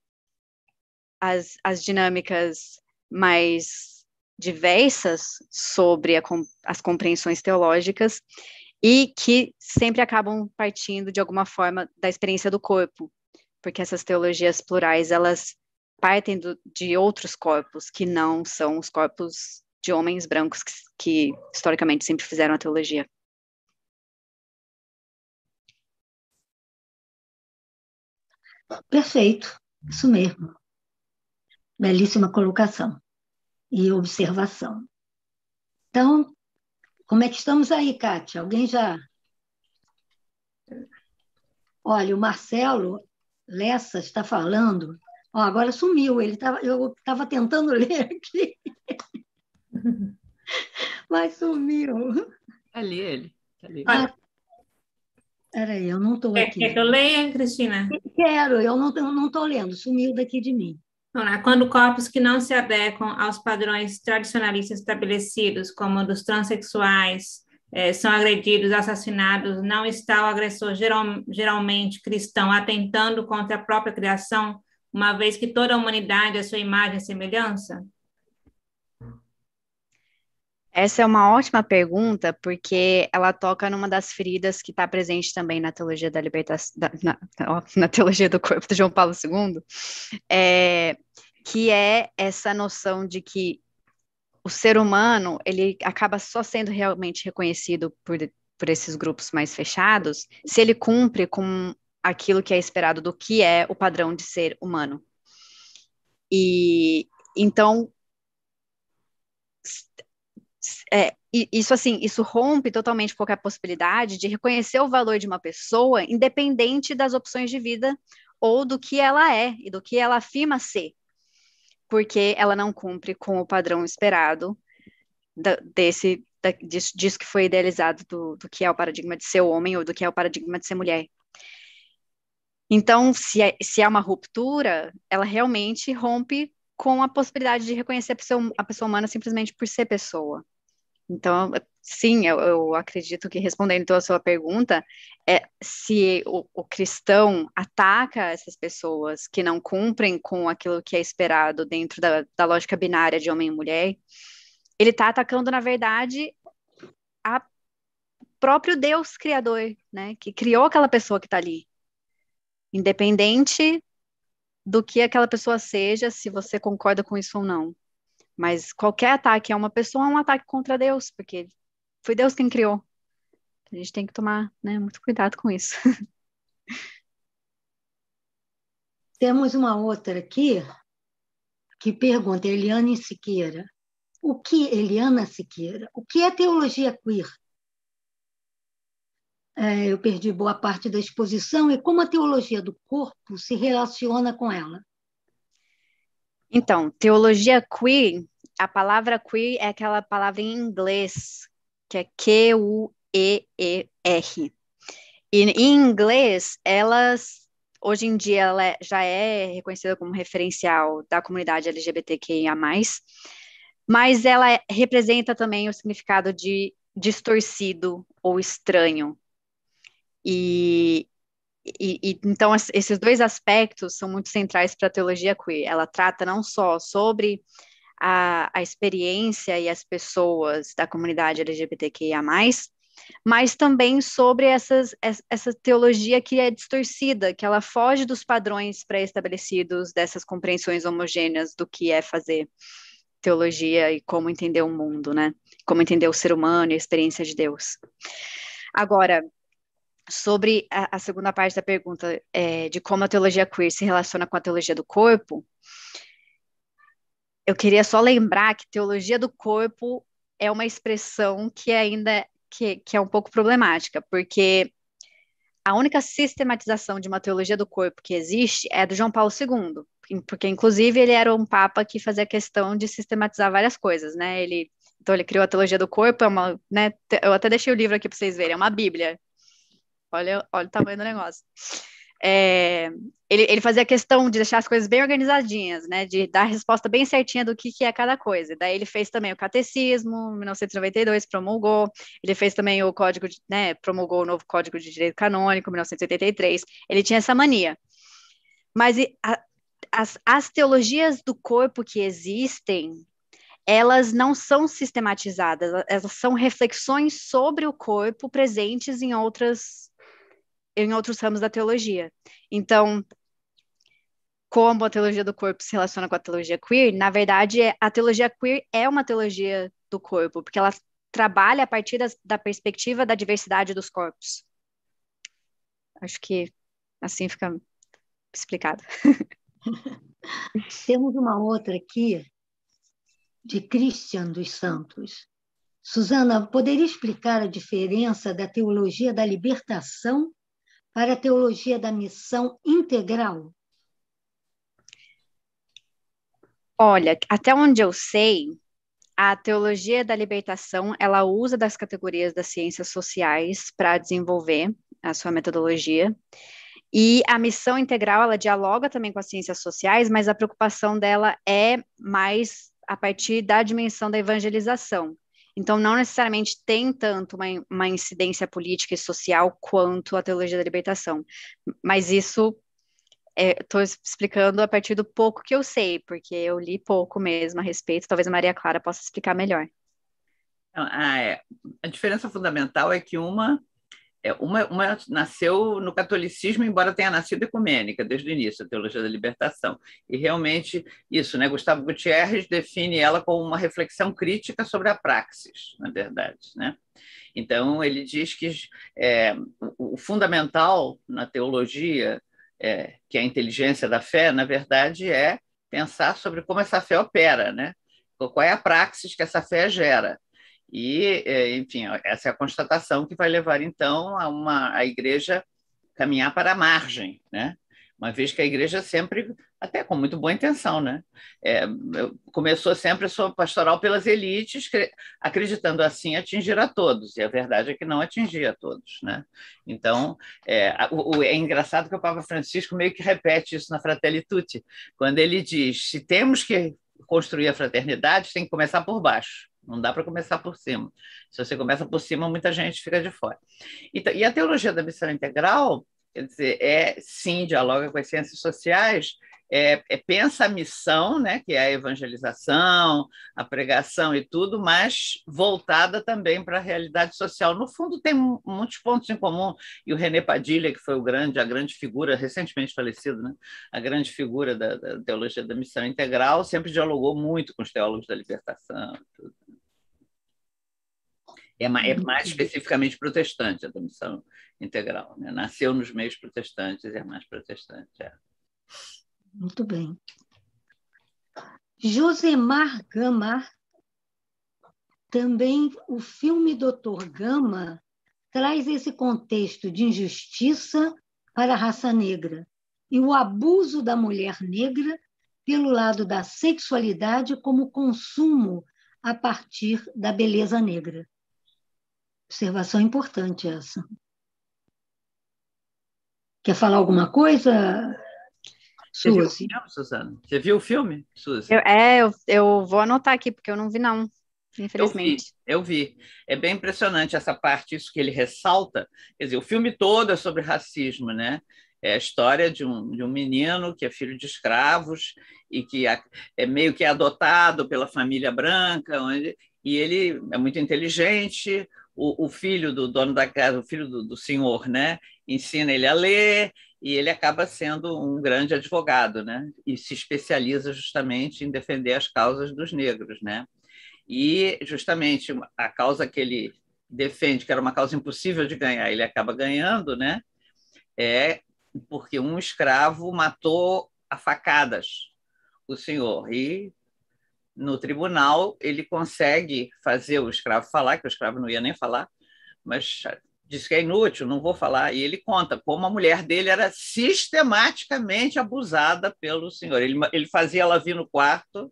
as, as dinâmicas mais diversas sobre a, as compreensões teológicas e que sempre acabam partindo de alguma forma da experiência do corpo, porque essas teologias plurais elas partem do, de outros corpos que não são os corpos de homens brancos que, que historicamente sempre fizeram a teologia. Perfeito, isso mesmo. Belíssima colocação e observação. Então, como é que estamos aí, Kátia? Alguém já. Olha, o Marcelo Lessa está falando. agora sumiu, ele tava, eu estava tentando ler aqui. Mas sumiu. Ali ele. Ali. Olha. Ah, peraí, eu não estou aqui. Quer que eu leia, Cristina? Quero, eu não estou não tô lendo, sumiu daqui de mim. Quando corpos que não se adequam aos padrões tradicionalistas estabelecidos, como dos transexuais, eh, são agredidos, assassinados, não está o agressor geral, geralmente cristão atentando contra a própria criação, uma vez que toda a humanidade é sua imagem e semelhança? Essa é uma ótima pergunta, porque ela toca numa das feridas que está presente também na teologia da libertação, na, na, teologia do corpo de João Paulo II, é, que é essa noção de que o ser humano ele acaba só sendo realmente reconhecido por, por esses grupos mais fechados se ele cumpre com aquilo que é esperado do que é o padrão de ser humano. E então é, isso assim, isso rompe totalmente qualquer possibilidade de reconhecer o valor de uma pessoa, independente das opções de vida ou do que ela é e do que ela afirma ser, porque ela não cumpre com o padrão esperado da, desse da, disso, disso, que foi idealizado do, do que é o paradigma de ser homem ou do que é o paradigma de ser mulher. Então, se é, se é uma ruptura, ela realmente rompe com a possibilidade de reconhecer a pessoa, a pessoa humana simplesmente por ser pessoa. Então, sim, eu, eu, acredito que respondendo então a sua pergunta, é se o, o, cristão ataca essas pessoas que não cumprem com aquilo que é esperado dentro da, da lógica binária de homem e mulher, ele está atacando, na verdade, a próprio Deus criador, né, que criou aquela pessoa que está ali. Independente do que aquela pessoa seja, se você concorda com isso ou não. Mas qualquer ataque a uma pessoa é um ataque contra Deus, porque foi Deus quem criou. A gente tem que tomar né, muito cuidado com isso. Temos uma outra aqui que pergunta, Eliane Siqueira. O que, Eliana Siqueira, o que é teologia queer? É, eu perdi boa parte da exposição e como a teologia do corpo se relaciona com ela. Então, teologia queer, a palavra queer é aquela palavra em inglês, que é Q-U-E-E-R. E em inglês, elas hoje em dia ela é, já é reconhecida como referencial da comunidade LGBTQIA+, mas ela é, representa também o significado de distorcido ou estranho. E e, e, então, esses dois aspectos são muito centrais para a teologia queer. Ela trata não só sobre a, a experiência e as pessoas da comunidade LGBTQIA, mas também sobre essas, essa teologia que é distorcida, que ela foge dos padrões pré-estabelecidos, dessas compreensões homogêneas do que é fazer teologia e como entender o mundo, né? Como entender o ser humano e a experiência de Deus. Agora, sobre a, a, segunda parte da pergunta é, de como a teologia queer se relaciona com a teologia do corpo, eu queria só lembrar que teologia do corpo é uma expressão que ainda que, que é um pouco problemática, porque a única sistematização de uma teologia do corpo que existe é do João Paulo II, porque inclusive ele era um papa que fazia questão de sistematizar várias coisas, né? Ele então ele criou a teologia do corpo, é uma, né, eu até deixei o livro aqui para vocês verem, é uma bíblia Olha, olha o tamanho do negócio. É, ele, ele, fazia questão de deixar as coisas bem organizadinhas, né? De dar a resposta bem certinha do que, que é cada coisa. Daí ele fez também o catecismo, 1992, promulgou. Ele fez também o código, de, né? Promulgou o novo Código de Direito Canônico, 1983. Ele tinha essa mania. Mas a, as, as teologias do corpo que existem, elas não são sistematizadas, elas são reflexões sobre o corpo presentes em outras em outros ramos da teologia. Então, como a teologia do corpo se relaciona com a teologia queer, na verdade, é, a teologia queer é uma teologia do corpo, porque ela trabalha a partir das, da perspectiva da diversidade dos corpos. Acho que assim fica explicado. Temos uma outra aqui, de Christian dos Santos. Suzana, poderia explicar a diferença da teologia da libertação para a teologia da missão integral? Olha, até onde eu sei, a teologia da libertação ela usa das categorias das ciências sociais para desenvolver a sua metodologia. E a missão integral ela dialoga também com as ciências sociais, mas a preocupação dela é mais a partir da dimensão da evangelização. Então, não necessariamente tem tanto uma, uma incidência política e social quanto a teologia da libertação. Mas isso estou é, explicando a partir do pouco que eu sei, porque eu li pouco mesmo a respeito. Talvez a Maria Clara possa explicar melhor. Então, a, ah, é. a diferença fundamental é que uma é, uma, uma, nasceu no catolicismo, embora tenha nascido ecumênica desde o início, a teologia da libertação. E realmente isso, né? Gustavo Gutierrez define ela como uma reflexão crítica sobre a praxis, na verdade, né? Então ele diz que é, o fundamental na teologia, é, que é a inteligência da fé, na verdade é pensar sobre como essa fé opera, né? Qual é a praxis que essa fé gera? E, eh, enfim, essa é a constatação que vai levar, então, a uma a igreja caminhar para a margem, né? uma vez que a igreja sempre, até com muito boa intenção, né? É, começou sempre a sua pastoral pelas elites, acreditando assim atingir a todos, e a verdade é que não atingia a todos, né? Então, é, é engraçado que o Papa Francisco meio que repete isso na Fratelli Tutti, quando ele diz, se temos que construir a fraternidade, tem que começar por baixo. Não dá para começar por cima. Se você começa por cima, muita gente fica de fora. Então, e a teologia da missão integral, quer dizer, é sim, dialoga com as ciências sociais, é, é, pensa a missão, né, que é a evangelização, a pregação e tudo, mas voltada também para a realidade social. No fundo, tem muitos pontos em comum. E o René Padilha, que foi o grande, a grande figura, recentemente falecido, né, a grande figura da, da teologia da missão integral, sempre dialogou muito com os teólogos da libertação. Tudo é, é mais especificamente protestante a domissão integral. Né? Nasceu nos meios protestantes, é mais protestante. É. Muito bem. Josemar Gama, também o filme Doutor Gama traz esse contexto de injustiça para a raça negra e o abuso da mulher negra pelo lado da sexualidade como consumo a partir da beleza negra. Observação importante essa. Quer falar alguma coisa, Suzy? Você viu o filme, Suzy? Eu, é, eu, eu vou anotar aqui, porque eu não vi, não. Infelizmente. Eu vi, eu vi. É bem impressionante essa parte, isso que ele ressalta. Quer dizer, o filme todo é sobre racismo, né? É a história de um, de um menino que é filho de escravos e que é meio que adotado pela família branca, onde, e ele é muito inteligente, o, o, filho do dono da casa, o filho do, do senhor, né, ensina ele a ler e ele acaba sendo um grande advogado, né, e se especializa justamente em defender as causas dos negros, né. E justamente a causa que ele defende, que era uma causa impossível de ganhar, ele acaba ganhando, né, é porque um escravo matou a facadas o senhor e no tribunal, ele consegue fazer o escravo falar, que o escravo não ia nem falar, mas disse que é inútil, não vou falar. E ele conta como a mulher dele era sistematicamente abusada pelo senhor. Ele, ele fazia ela vir no quarto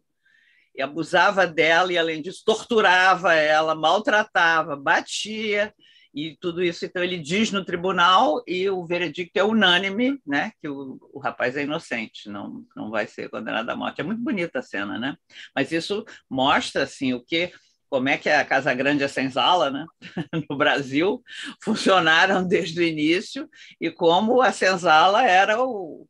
e abusava dela, e além disso, torturava ela, maltratava, batia e tudo isso, então, ele diz no tribunal e o veredicto é unânime, né? Que o, o rapaz é inocente, não, não vai ser condenado à morte. É muito bonita a cena, né? Mas isso mostra, assim, o que como é que a Casa Grande e é a Senzala, né, no Brasil, funcionaram desde o início e como a Senzala era o,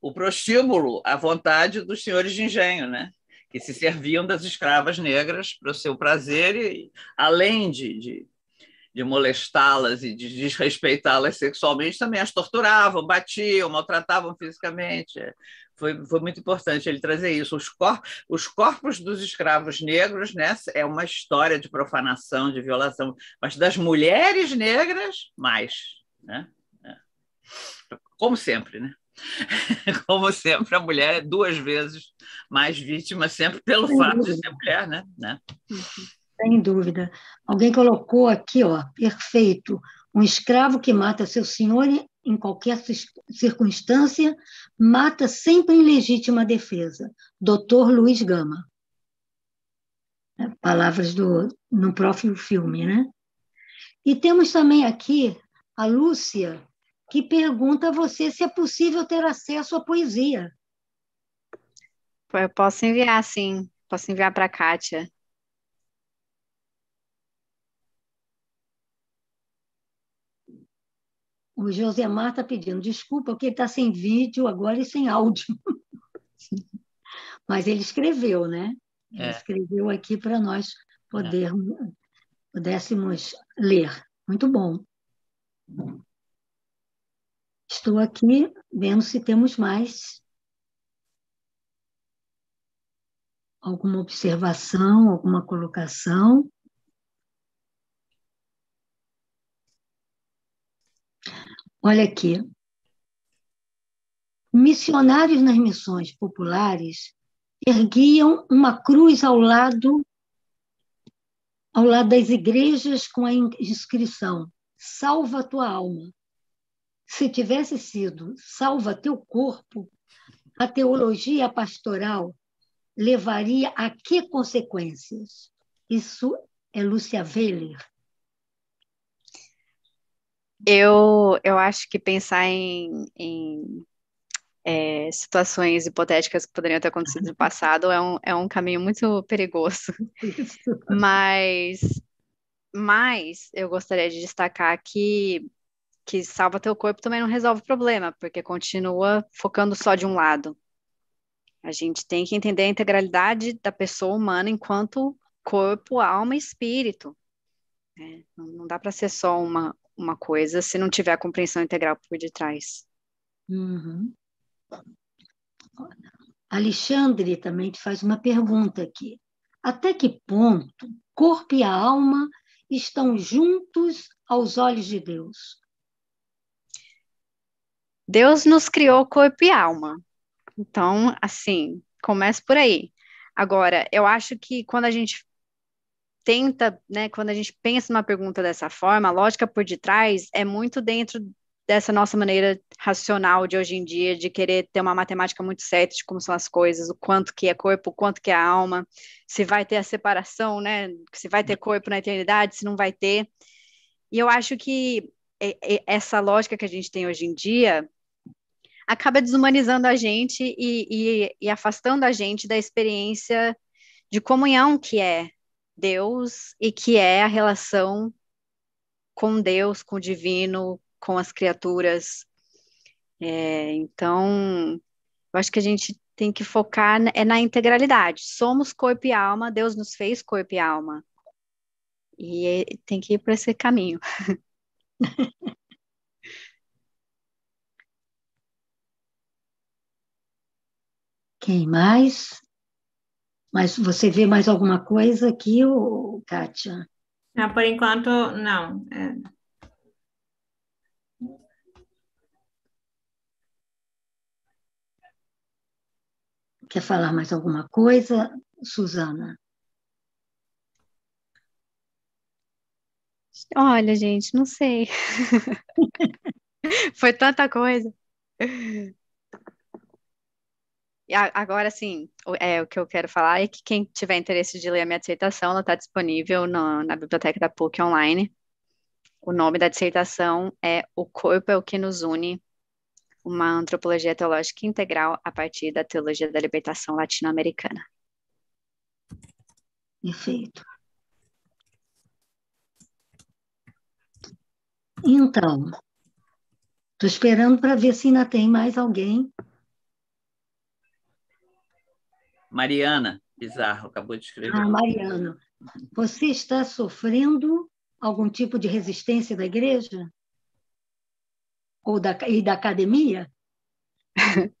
o prostíbulo, a vontade dos senhores de engenho, né, que se serviam das escravas negras para o seu prazer, e, além de, de, de molestá-las e de desrespeitá-las sexualmente, também as torturavam, batiam, maltratavam fisicamente. Foi, foi muito importante ele trazer isso. Os, cor, os corpos dos escravos negros né, é uma história de profanação, de violação, mas das mulheres negras, mais. Né? É. Como sempre, né? Como sempre, a mulher é duas vezes mais vítima, sempre pelo fato de ser mulher, né? né? Uhum. Sem tá dúvida. Alguém colocou aqui, ó, perfeito. Um escravo que mata seu senhor em qualquer circunstância, mata sempre em legítima defesa. Doutor Luiz Gama. É, palavras do no próprio filme, né? E temos também aqui a Lúcia, que pergunta a você se é possível ter acesso à poesia. Eu posso enviar, sim. Posso enviar para a Kátia. O Josemar está pedindo desculpa, porque ele está sem vídeo agora e sem áudio. Mas ele escreveu, né? Ele é. escreveu aqui para nós podermos, é. pudéssemos ler. Muito bom. Estou aqui vendo se temos mais alguma observação, alguma colocação. Olha aqui. Missionários nas missões populares erguiam uma cruz ao lado ao lado das igrejas com a inscrição Salva tua alma. Se tivesse sido Salva teu corpo, a teologia pastoral levaria a que consequências? Isso é Lúcia Weiler, eu, eu acho que pensar em, em é, situações hipotéticas que poderiam ter acontecido no uhum. passado é um, é um caminho muito perigoso. Isso. Mas, mas eu gostaria de destacar que, que salva teu corpo também não resolve o problema, porque continua focando só de um lado. A gente tem que entender a integralidade da pessoa humana enquanto corpo, alma e espírito. Né? Não dá para ser só uma, uma coisa se não tiver a compreensão integral por detrás. Uhum. Alexandre também te faz uma pergunta aqui. Até que ponto corpo e alma estão juntos aos olhos de Deus? Deus nos criou corpo e alma. Então, assim, começa por aí. Agora, eu acho que quando a gente tenta, né, quando a gente pensa numa pergunta dessa forma, a lógica por detrás é muito dentro dessa nossa maneira racional de hoje em dia, de querer ter uma matemática muito certa de como são as coisas, o quanto que é corpo, o quanto que é alma, se vai ter a separação, né, se vai ter corpo na eternidade, se não vai ter. E eu acho que essa lógica que a gente tem hoje em dia acaba desumanizando a gente e, e, e afastando a gente da experiência de comunhão que é Deus e que é a relação com Deus, com o divino, com as criaturas. É, então, eu acho que a gente tem que focar na, é na integralidade. Somos corpo e alma, Deus nos fez corpo e alma. E é, tem que ir para esse caminho. Quem mais? Mas você vê mais alguma coisa aqui, Kátia? Não, ah, por enquanto, não. É. Quer falar mais alguma coisa, Suzana? Olha, gente, não sei. Foi tanta coisa agora, sim, é, o que eu quero falar é que quem tiver interesse de ler a minha dissertação, ela está disponível no, na biblioteca da PUC online. O nome da dissertação é O Corpo é o que nos une, uma antropologia teológica integral a partir da teologia da libertação latino-americana. Perfeito. Então, estou esperando para ver se ainda tem mais alguém Mariana bizarro, acabou de escrever. Ah, Mariana, você está sofrendo algum tipo de resistência da igreja? Ou da, e da academia?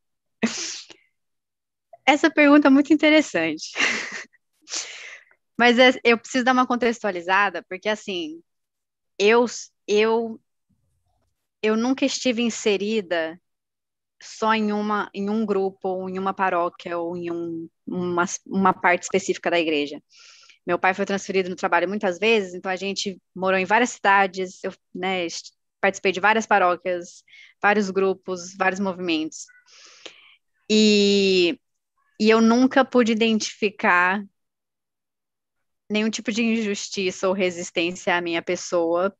Essa pergunta é muito interessante. Mas é, eu preciso dar uma contextualizada, porque assim, eu eu eu nunca estive inserida só em uma em um grupo, ou em uma paróquia ou em um uma, uma parte específica da igreja. Meu pai foi transferido no trabalho muitas vezes, então a gente morou em várias cidades, eu né, participei de várias paróquias, vários grupos, vários movimentos. E, e eu nunca pude identificar nenhum tipo de injustiça ou resistência à minha pessoa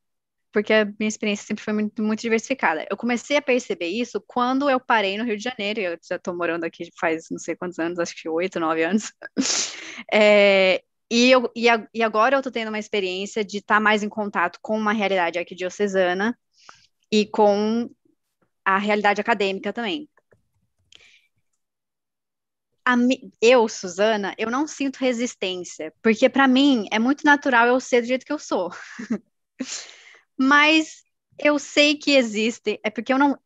porque a minha experiência sempre foi muito, muito, diversificada. Eu comecei a perceber isso quando eu parei no Rio de Janeiro, e eu já estou morando aqui faz não sei quantos anos, acho que oito, nove anos. É, e, eu, e, a, e, agora eu estou tendo uma experiência de estar tá mais em contato com uma realidade arquidiocesana e com a realidade acadêmica também. A, eu, Suzana, eu não sinto resistência, porque para mim é muito natural eu ser do jeito que eu sou. Mas eu sei que existem, é porque eu não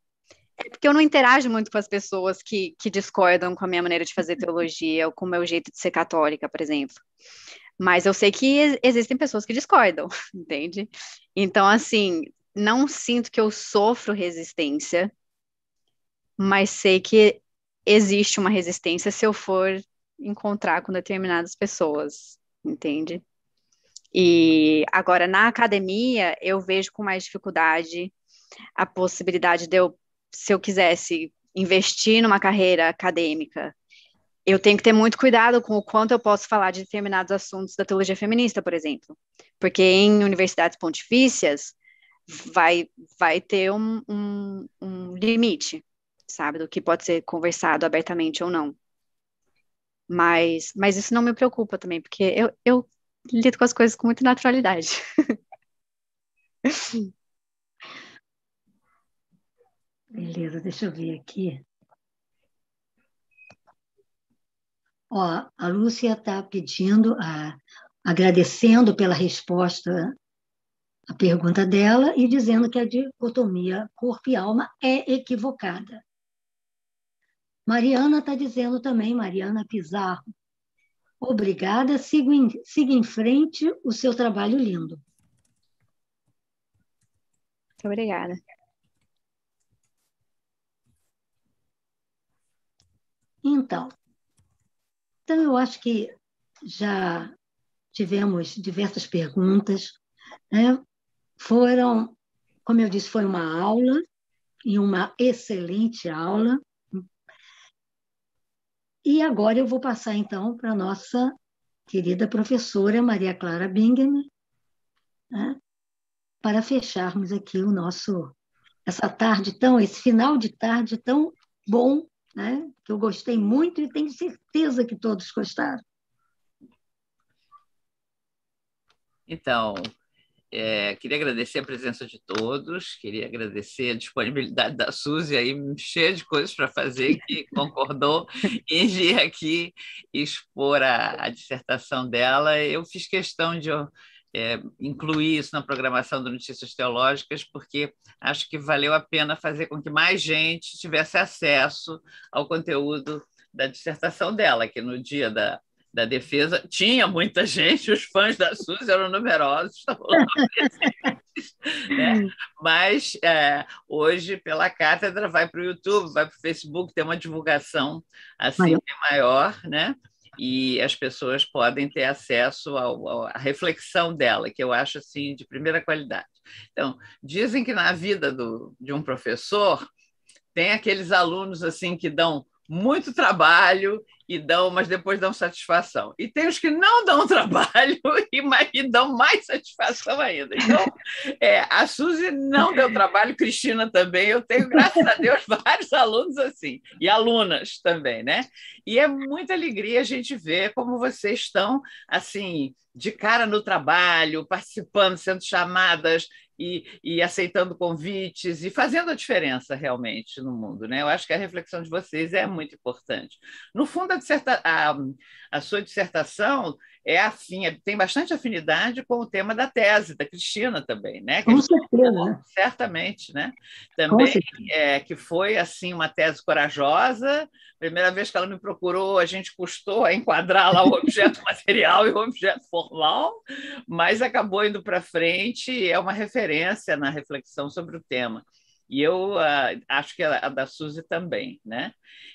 é porque eu não interajo muito com as pessoas que, que discordam com a minha maneira de fazer teologia ou com o meu jeito de ser católica, por exemplo. Mas eu sei que existem pessoas que discordam, entende? Então, assim, não sinto que eu sofro resistência, mas sei que existe uma resistência se eu for encontrar com determinadas pessoas, entende? E agora, na academia, eu vejo com mais dificuldade a possibilidade de eu, se eu quisesse investir numa carreira acadêmica, eu tenho que ter muito cuidado com o quanto eu posso falar de determinados assuntos da teologia feminista, por exemplo, porque em universidades pontifícias vai, vai ter um, um, um limite, sabe, do que pode ser conversado abertamente ou não. Mas, mas isso não me preocupa também, porque eu, eu lido com as coisas com muita naturalidade. Beleza, deixa eu ver aqui. Ó, a Lúcia está pedindo, a, agradecendo pela resposta à pergunta dela e dizendo que a dicotomia corpo e alma é equivocada. Mariana está dizendo também, Mariana Pizarro, Obrigada, siga em, siga em frente o seu trabalho lindo. Muito obrigada. Então, então eu acho que já tivemos diversas perguntas. Né? Foram, como eu disse, foi uma aula e uma excelente aula. E agora eu vou passar então para a nossa querida professora Maria Clara Bingham, né? para fecharmos aqui o nosso essa tarde tão, esse final de tarde tão bom, né? que eu gostei muito e tenho certeza que todos gostaram. Então, é, queria agradecer a presença de todos, queria agradecer a disponibilidade da Suzy, aí cheia de coisas para fazer, que concordou em vir aqui expor a, a dissertação dela. Eu fiz questão de é, incluir isso na programação do Notícias Teológicas, porque acho que valeu a pena fazer com que mais gente tivesse acesso ao conteúdo da dissertação dela, que no dia da, da defesa, tinha muita gente, os fãs da SUS eram numerosos, tá né? Hum. mas é, hoje, pela cátedra, vai para o YouTube, vai para o Facebook, tem uma divulgação assim maior, maior né? e as pessoas podem ter acesso à reflexão dela, que eu acho assim de primeira qualidade. Então, dizem que na vida do, de um professor tem aqueles alunos assim que dão muito trabalho e dão, mas depois dão satisfação. E tem os que não dão trabalho e, mais, e dão mais satisfação ainda. Então, é, a Suzy não deu trabalho, Cristina também. Eu tenho, graças a Deus, vários alunos assim, e alunas também, né? E é muita alegria a gente ver como vocês estão assim de cara no trabalho, participando, sendo chamadas e, e, aceitando convites e fazendo a diferença realmente no mundo. Né? Eu acho que a reflexão de vocês é muito importante. No fundo, a, a, a sua dissertação é afim, é, tem bastante afinidade com o tema da tese da Cristina também, né? com certeza. né? certamente, né? Também é, que foi assim uma tese corajosa. Primeira vez que ela me procurou, a gente custou a enquadrar lá o objeto material e o objeto formal, mas acabou indo para frente. e É uma referência na reflexão sobre o tema. E eu uh, acho que a, a, da Suzy também, né?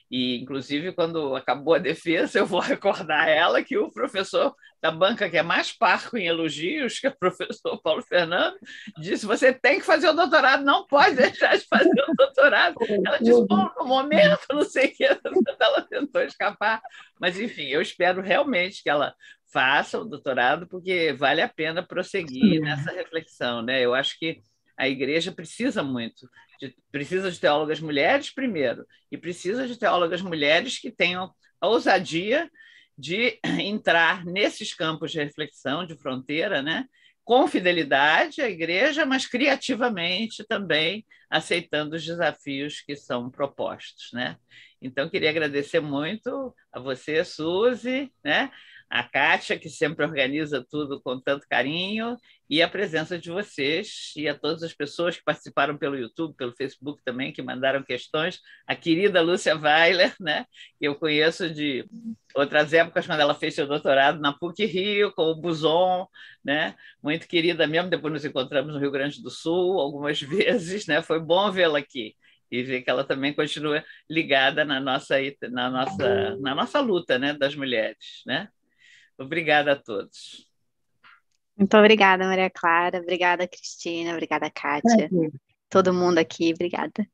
E, inclusive, quando acabou a defesa, eu vou recordar a ela que o professor da banca, que é mais parco em elogios, que é o professor Paulo Fernando, disse: você tem que fazer o doutorado, não pode deixar de fazer o doutorado. Ela disse: bom, no momento, não sei o que, ela tentou escapar. Mas, enfim, eu espero realmente que ela faça o doutorado, porque vale a pena prosseguir nessa reflexão, né? Eu acho que a igreja precisa muito. De, precisa de teólogas mulheres, primeiro, e precisa de teólogas mulheres que tenham a ousadia de entrar nesses campos de reflexão, de fronteira, né? com fidelidade à igreja, mas criativamente também aceitando os desafios que são propostos, né? Então queria agradecer muito a você, Suzy, né? a Kátia, que sempre organiza tudo com tanto carinho, e a presença de vocês e a todas as pessoas que participaram pelo YouTube, pelo Facebook também, que mandaram questões. A querida Lúcia Weiler, né, que eu conheço de outras épocas, quando ela fez seu doutorado na PUC Rio, com o Buson, né, muito querida mesmo. Depois nos encontramos no Rio Grande do Sul algumas vezes, né, foi bom vê-la aqui e ver que ela também continua ligada na nossa na nossa na nossa luta né das mulheres né Obrigada a todos. Muito obrigada, Maria Clara. Obrigada, Cristina. Obrigada, Kátia. Todo mundo aqui, obrigada.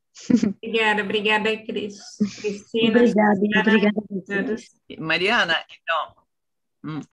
Obrigada, obrigada, Cris. Cristina. Obrigada, obrigada a todos. Mariana, então. Hum.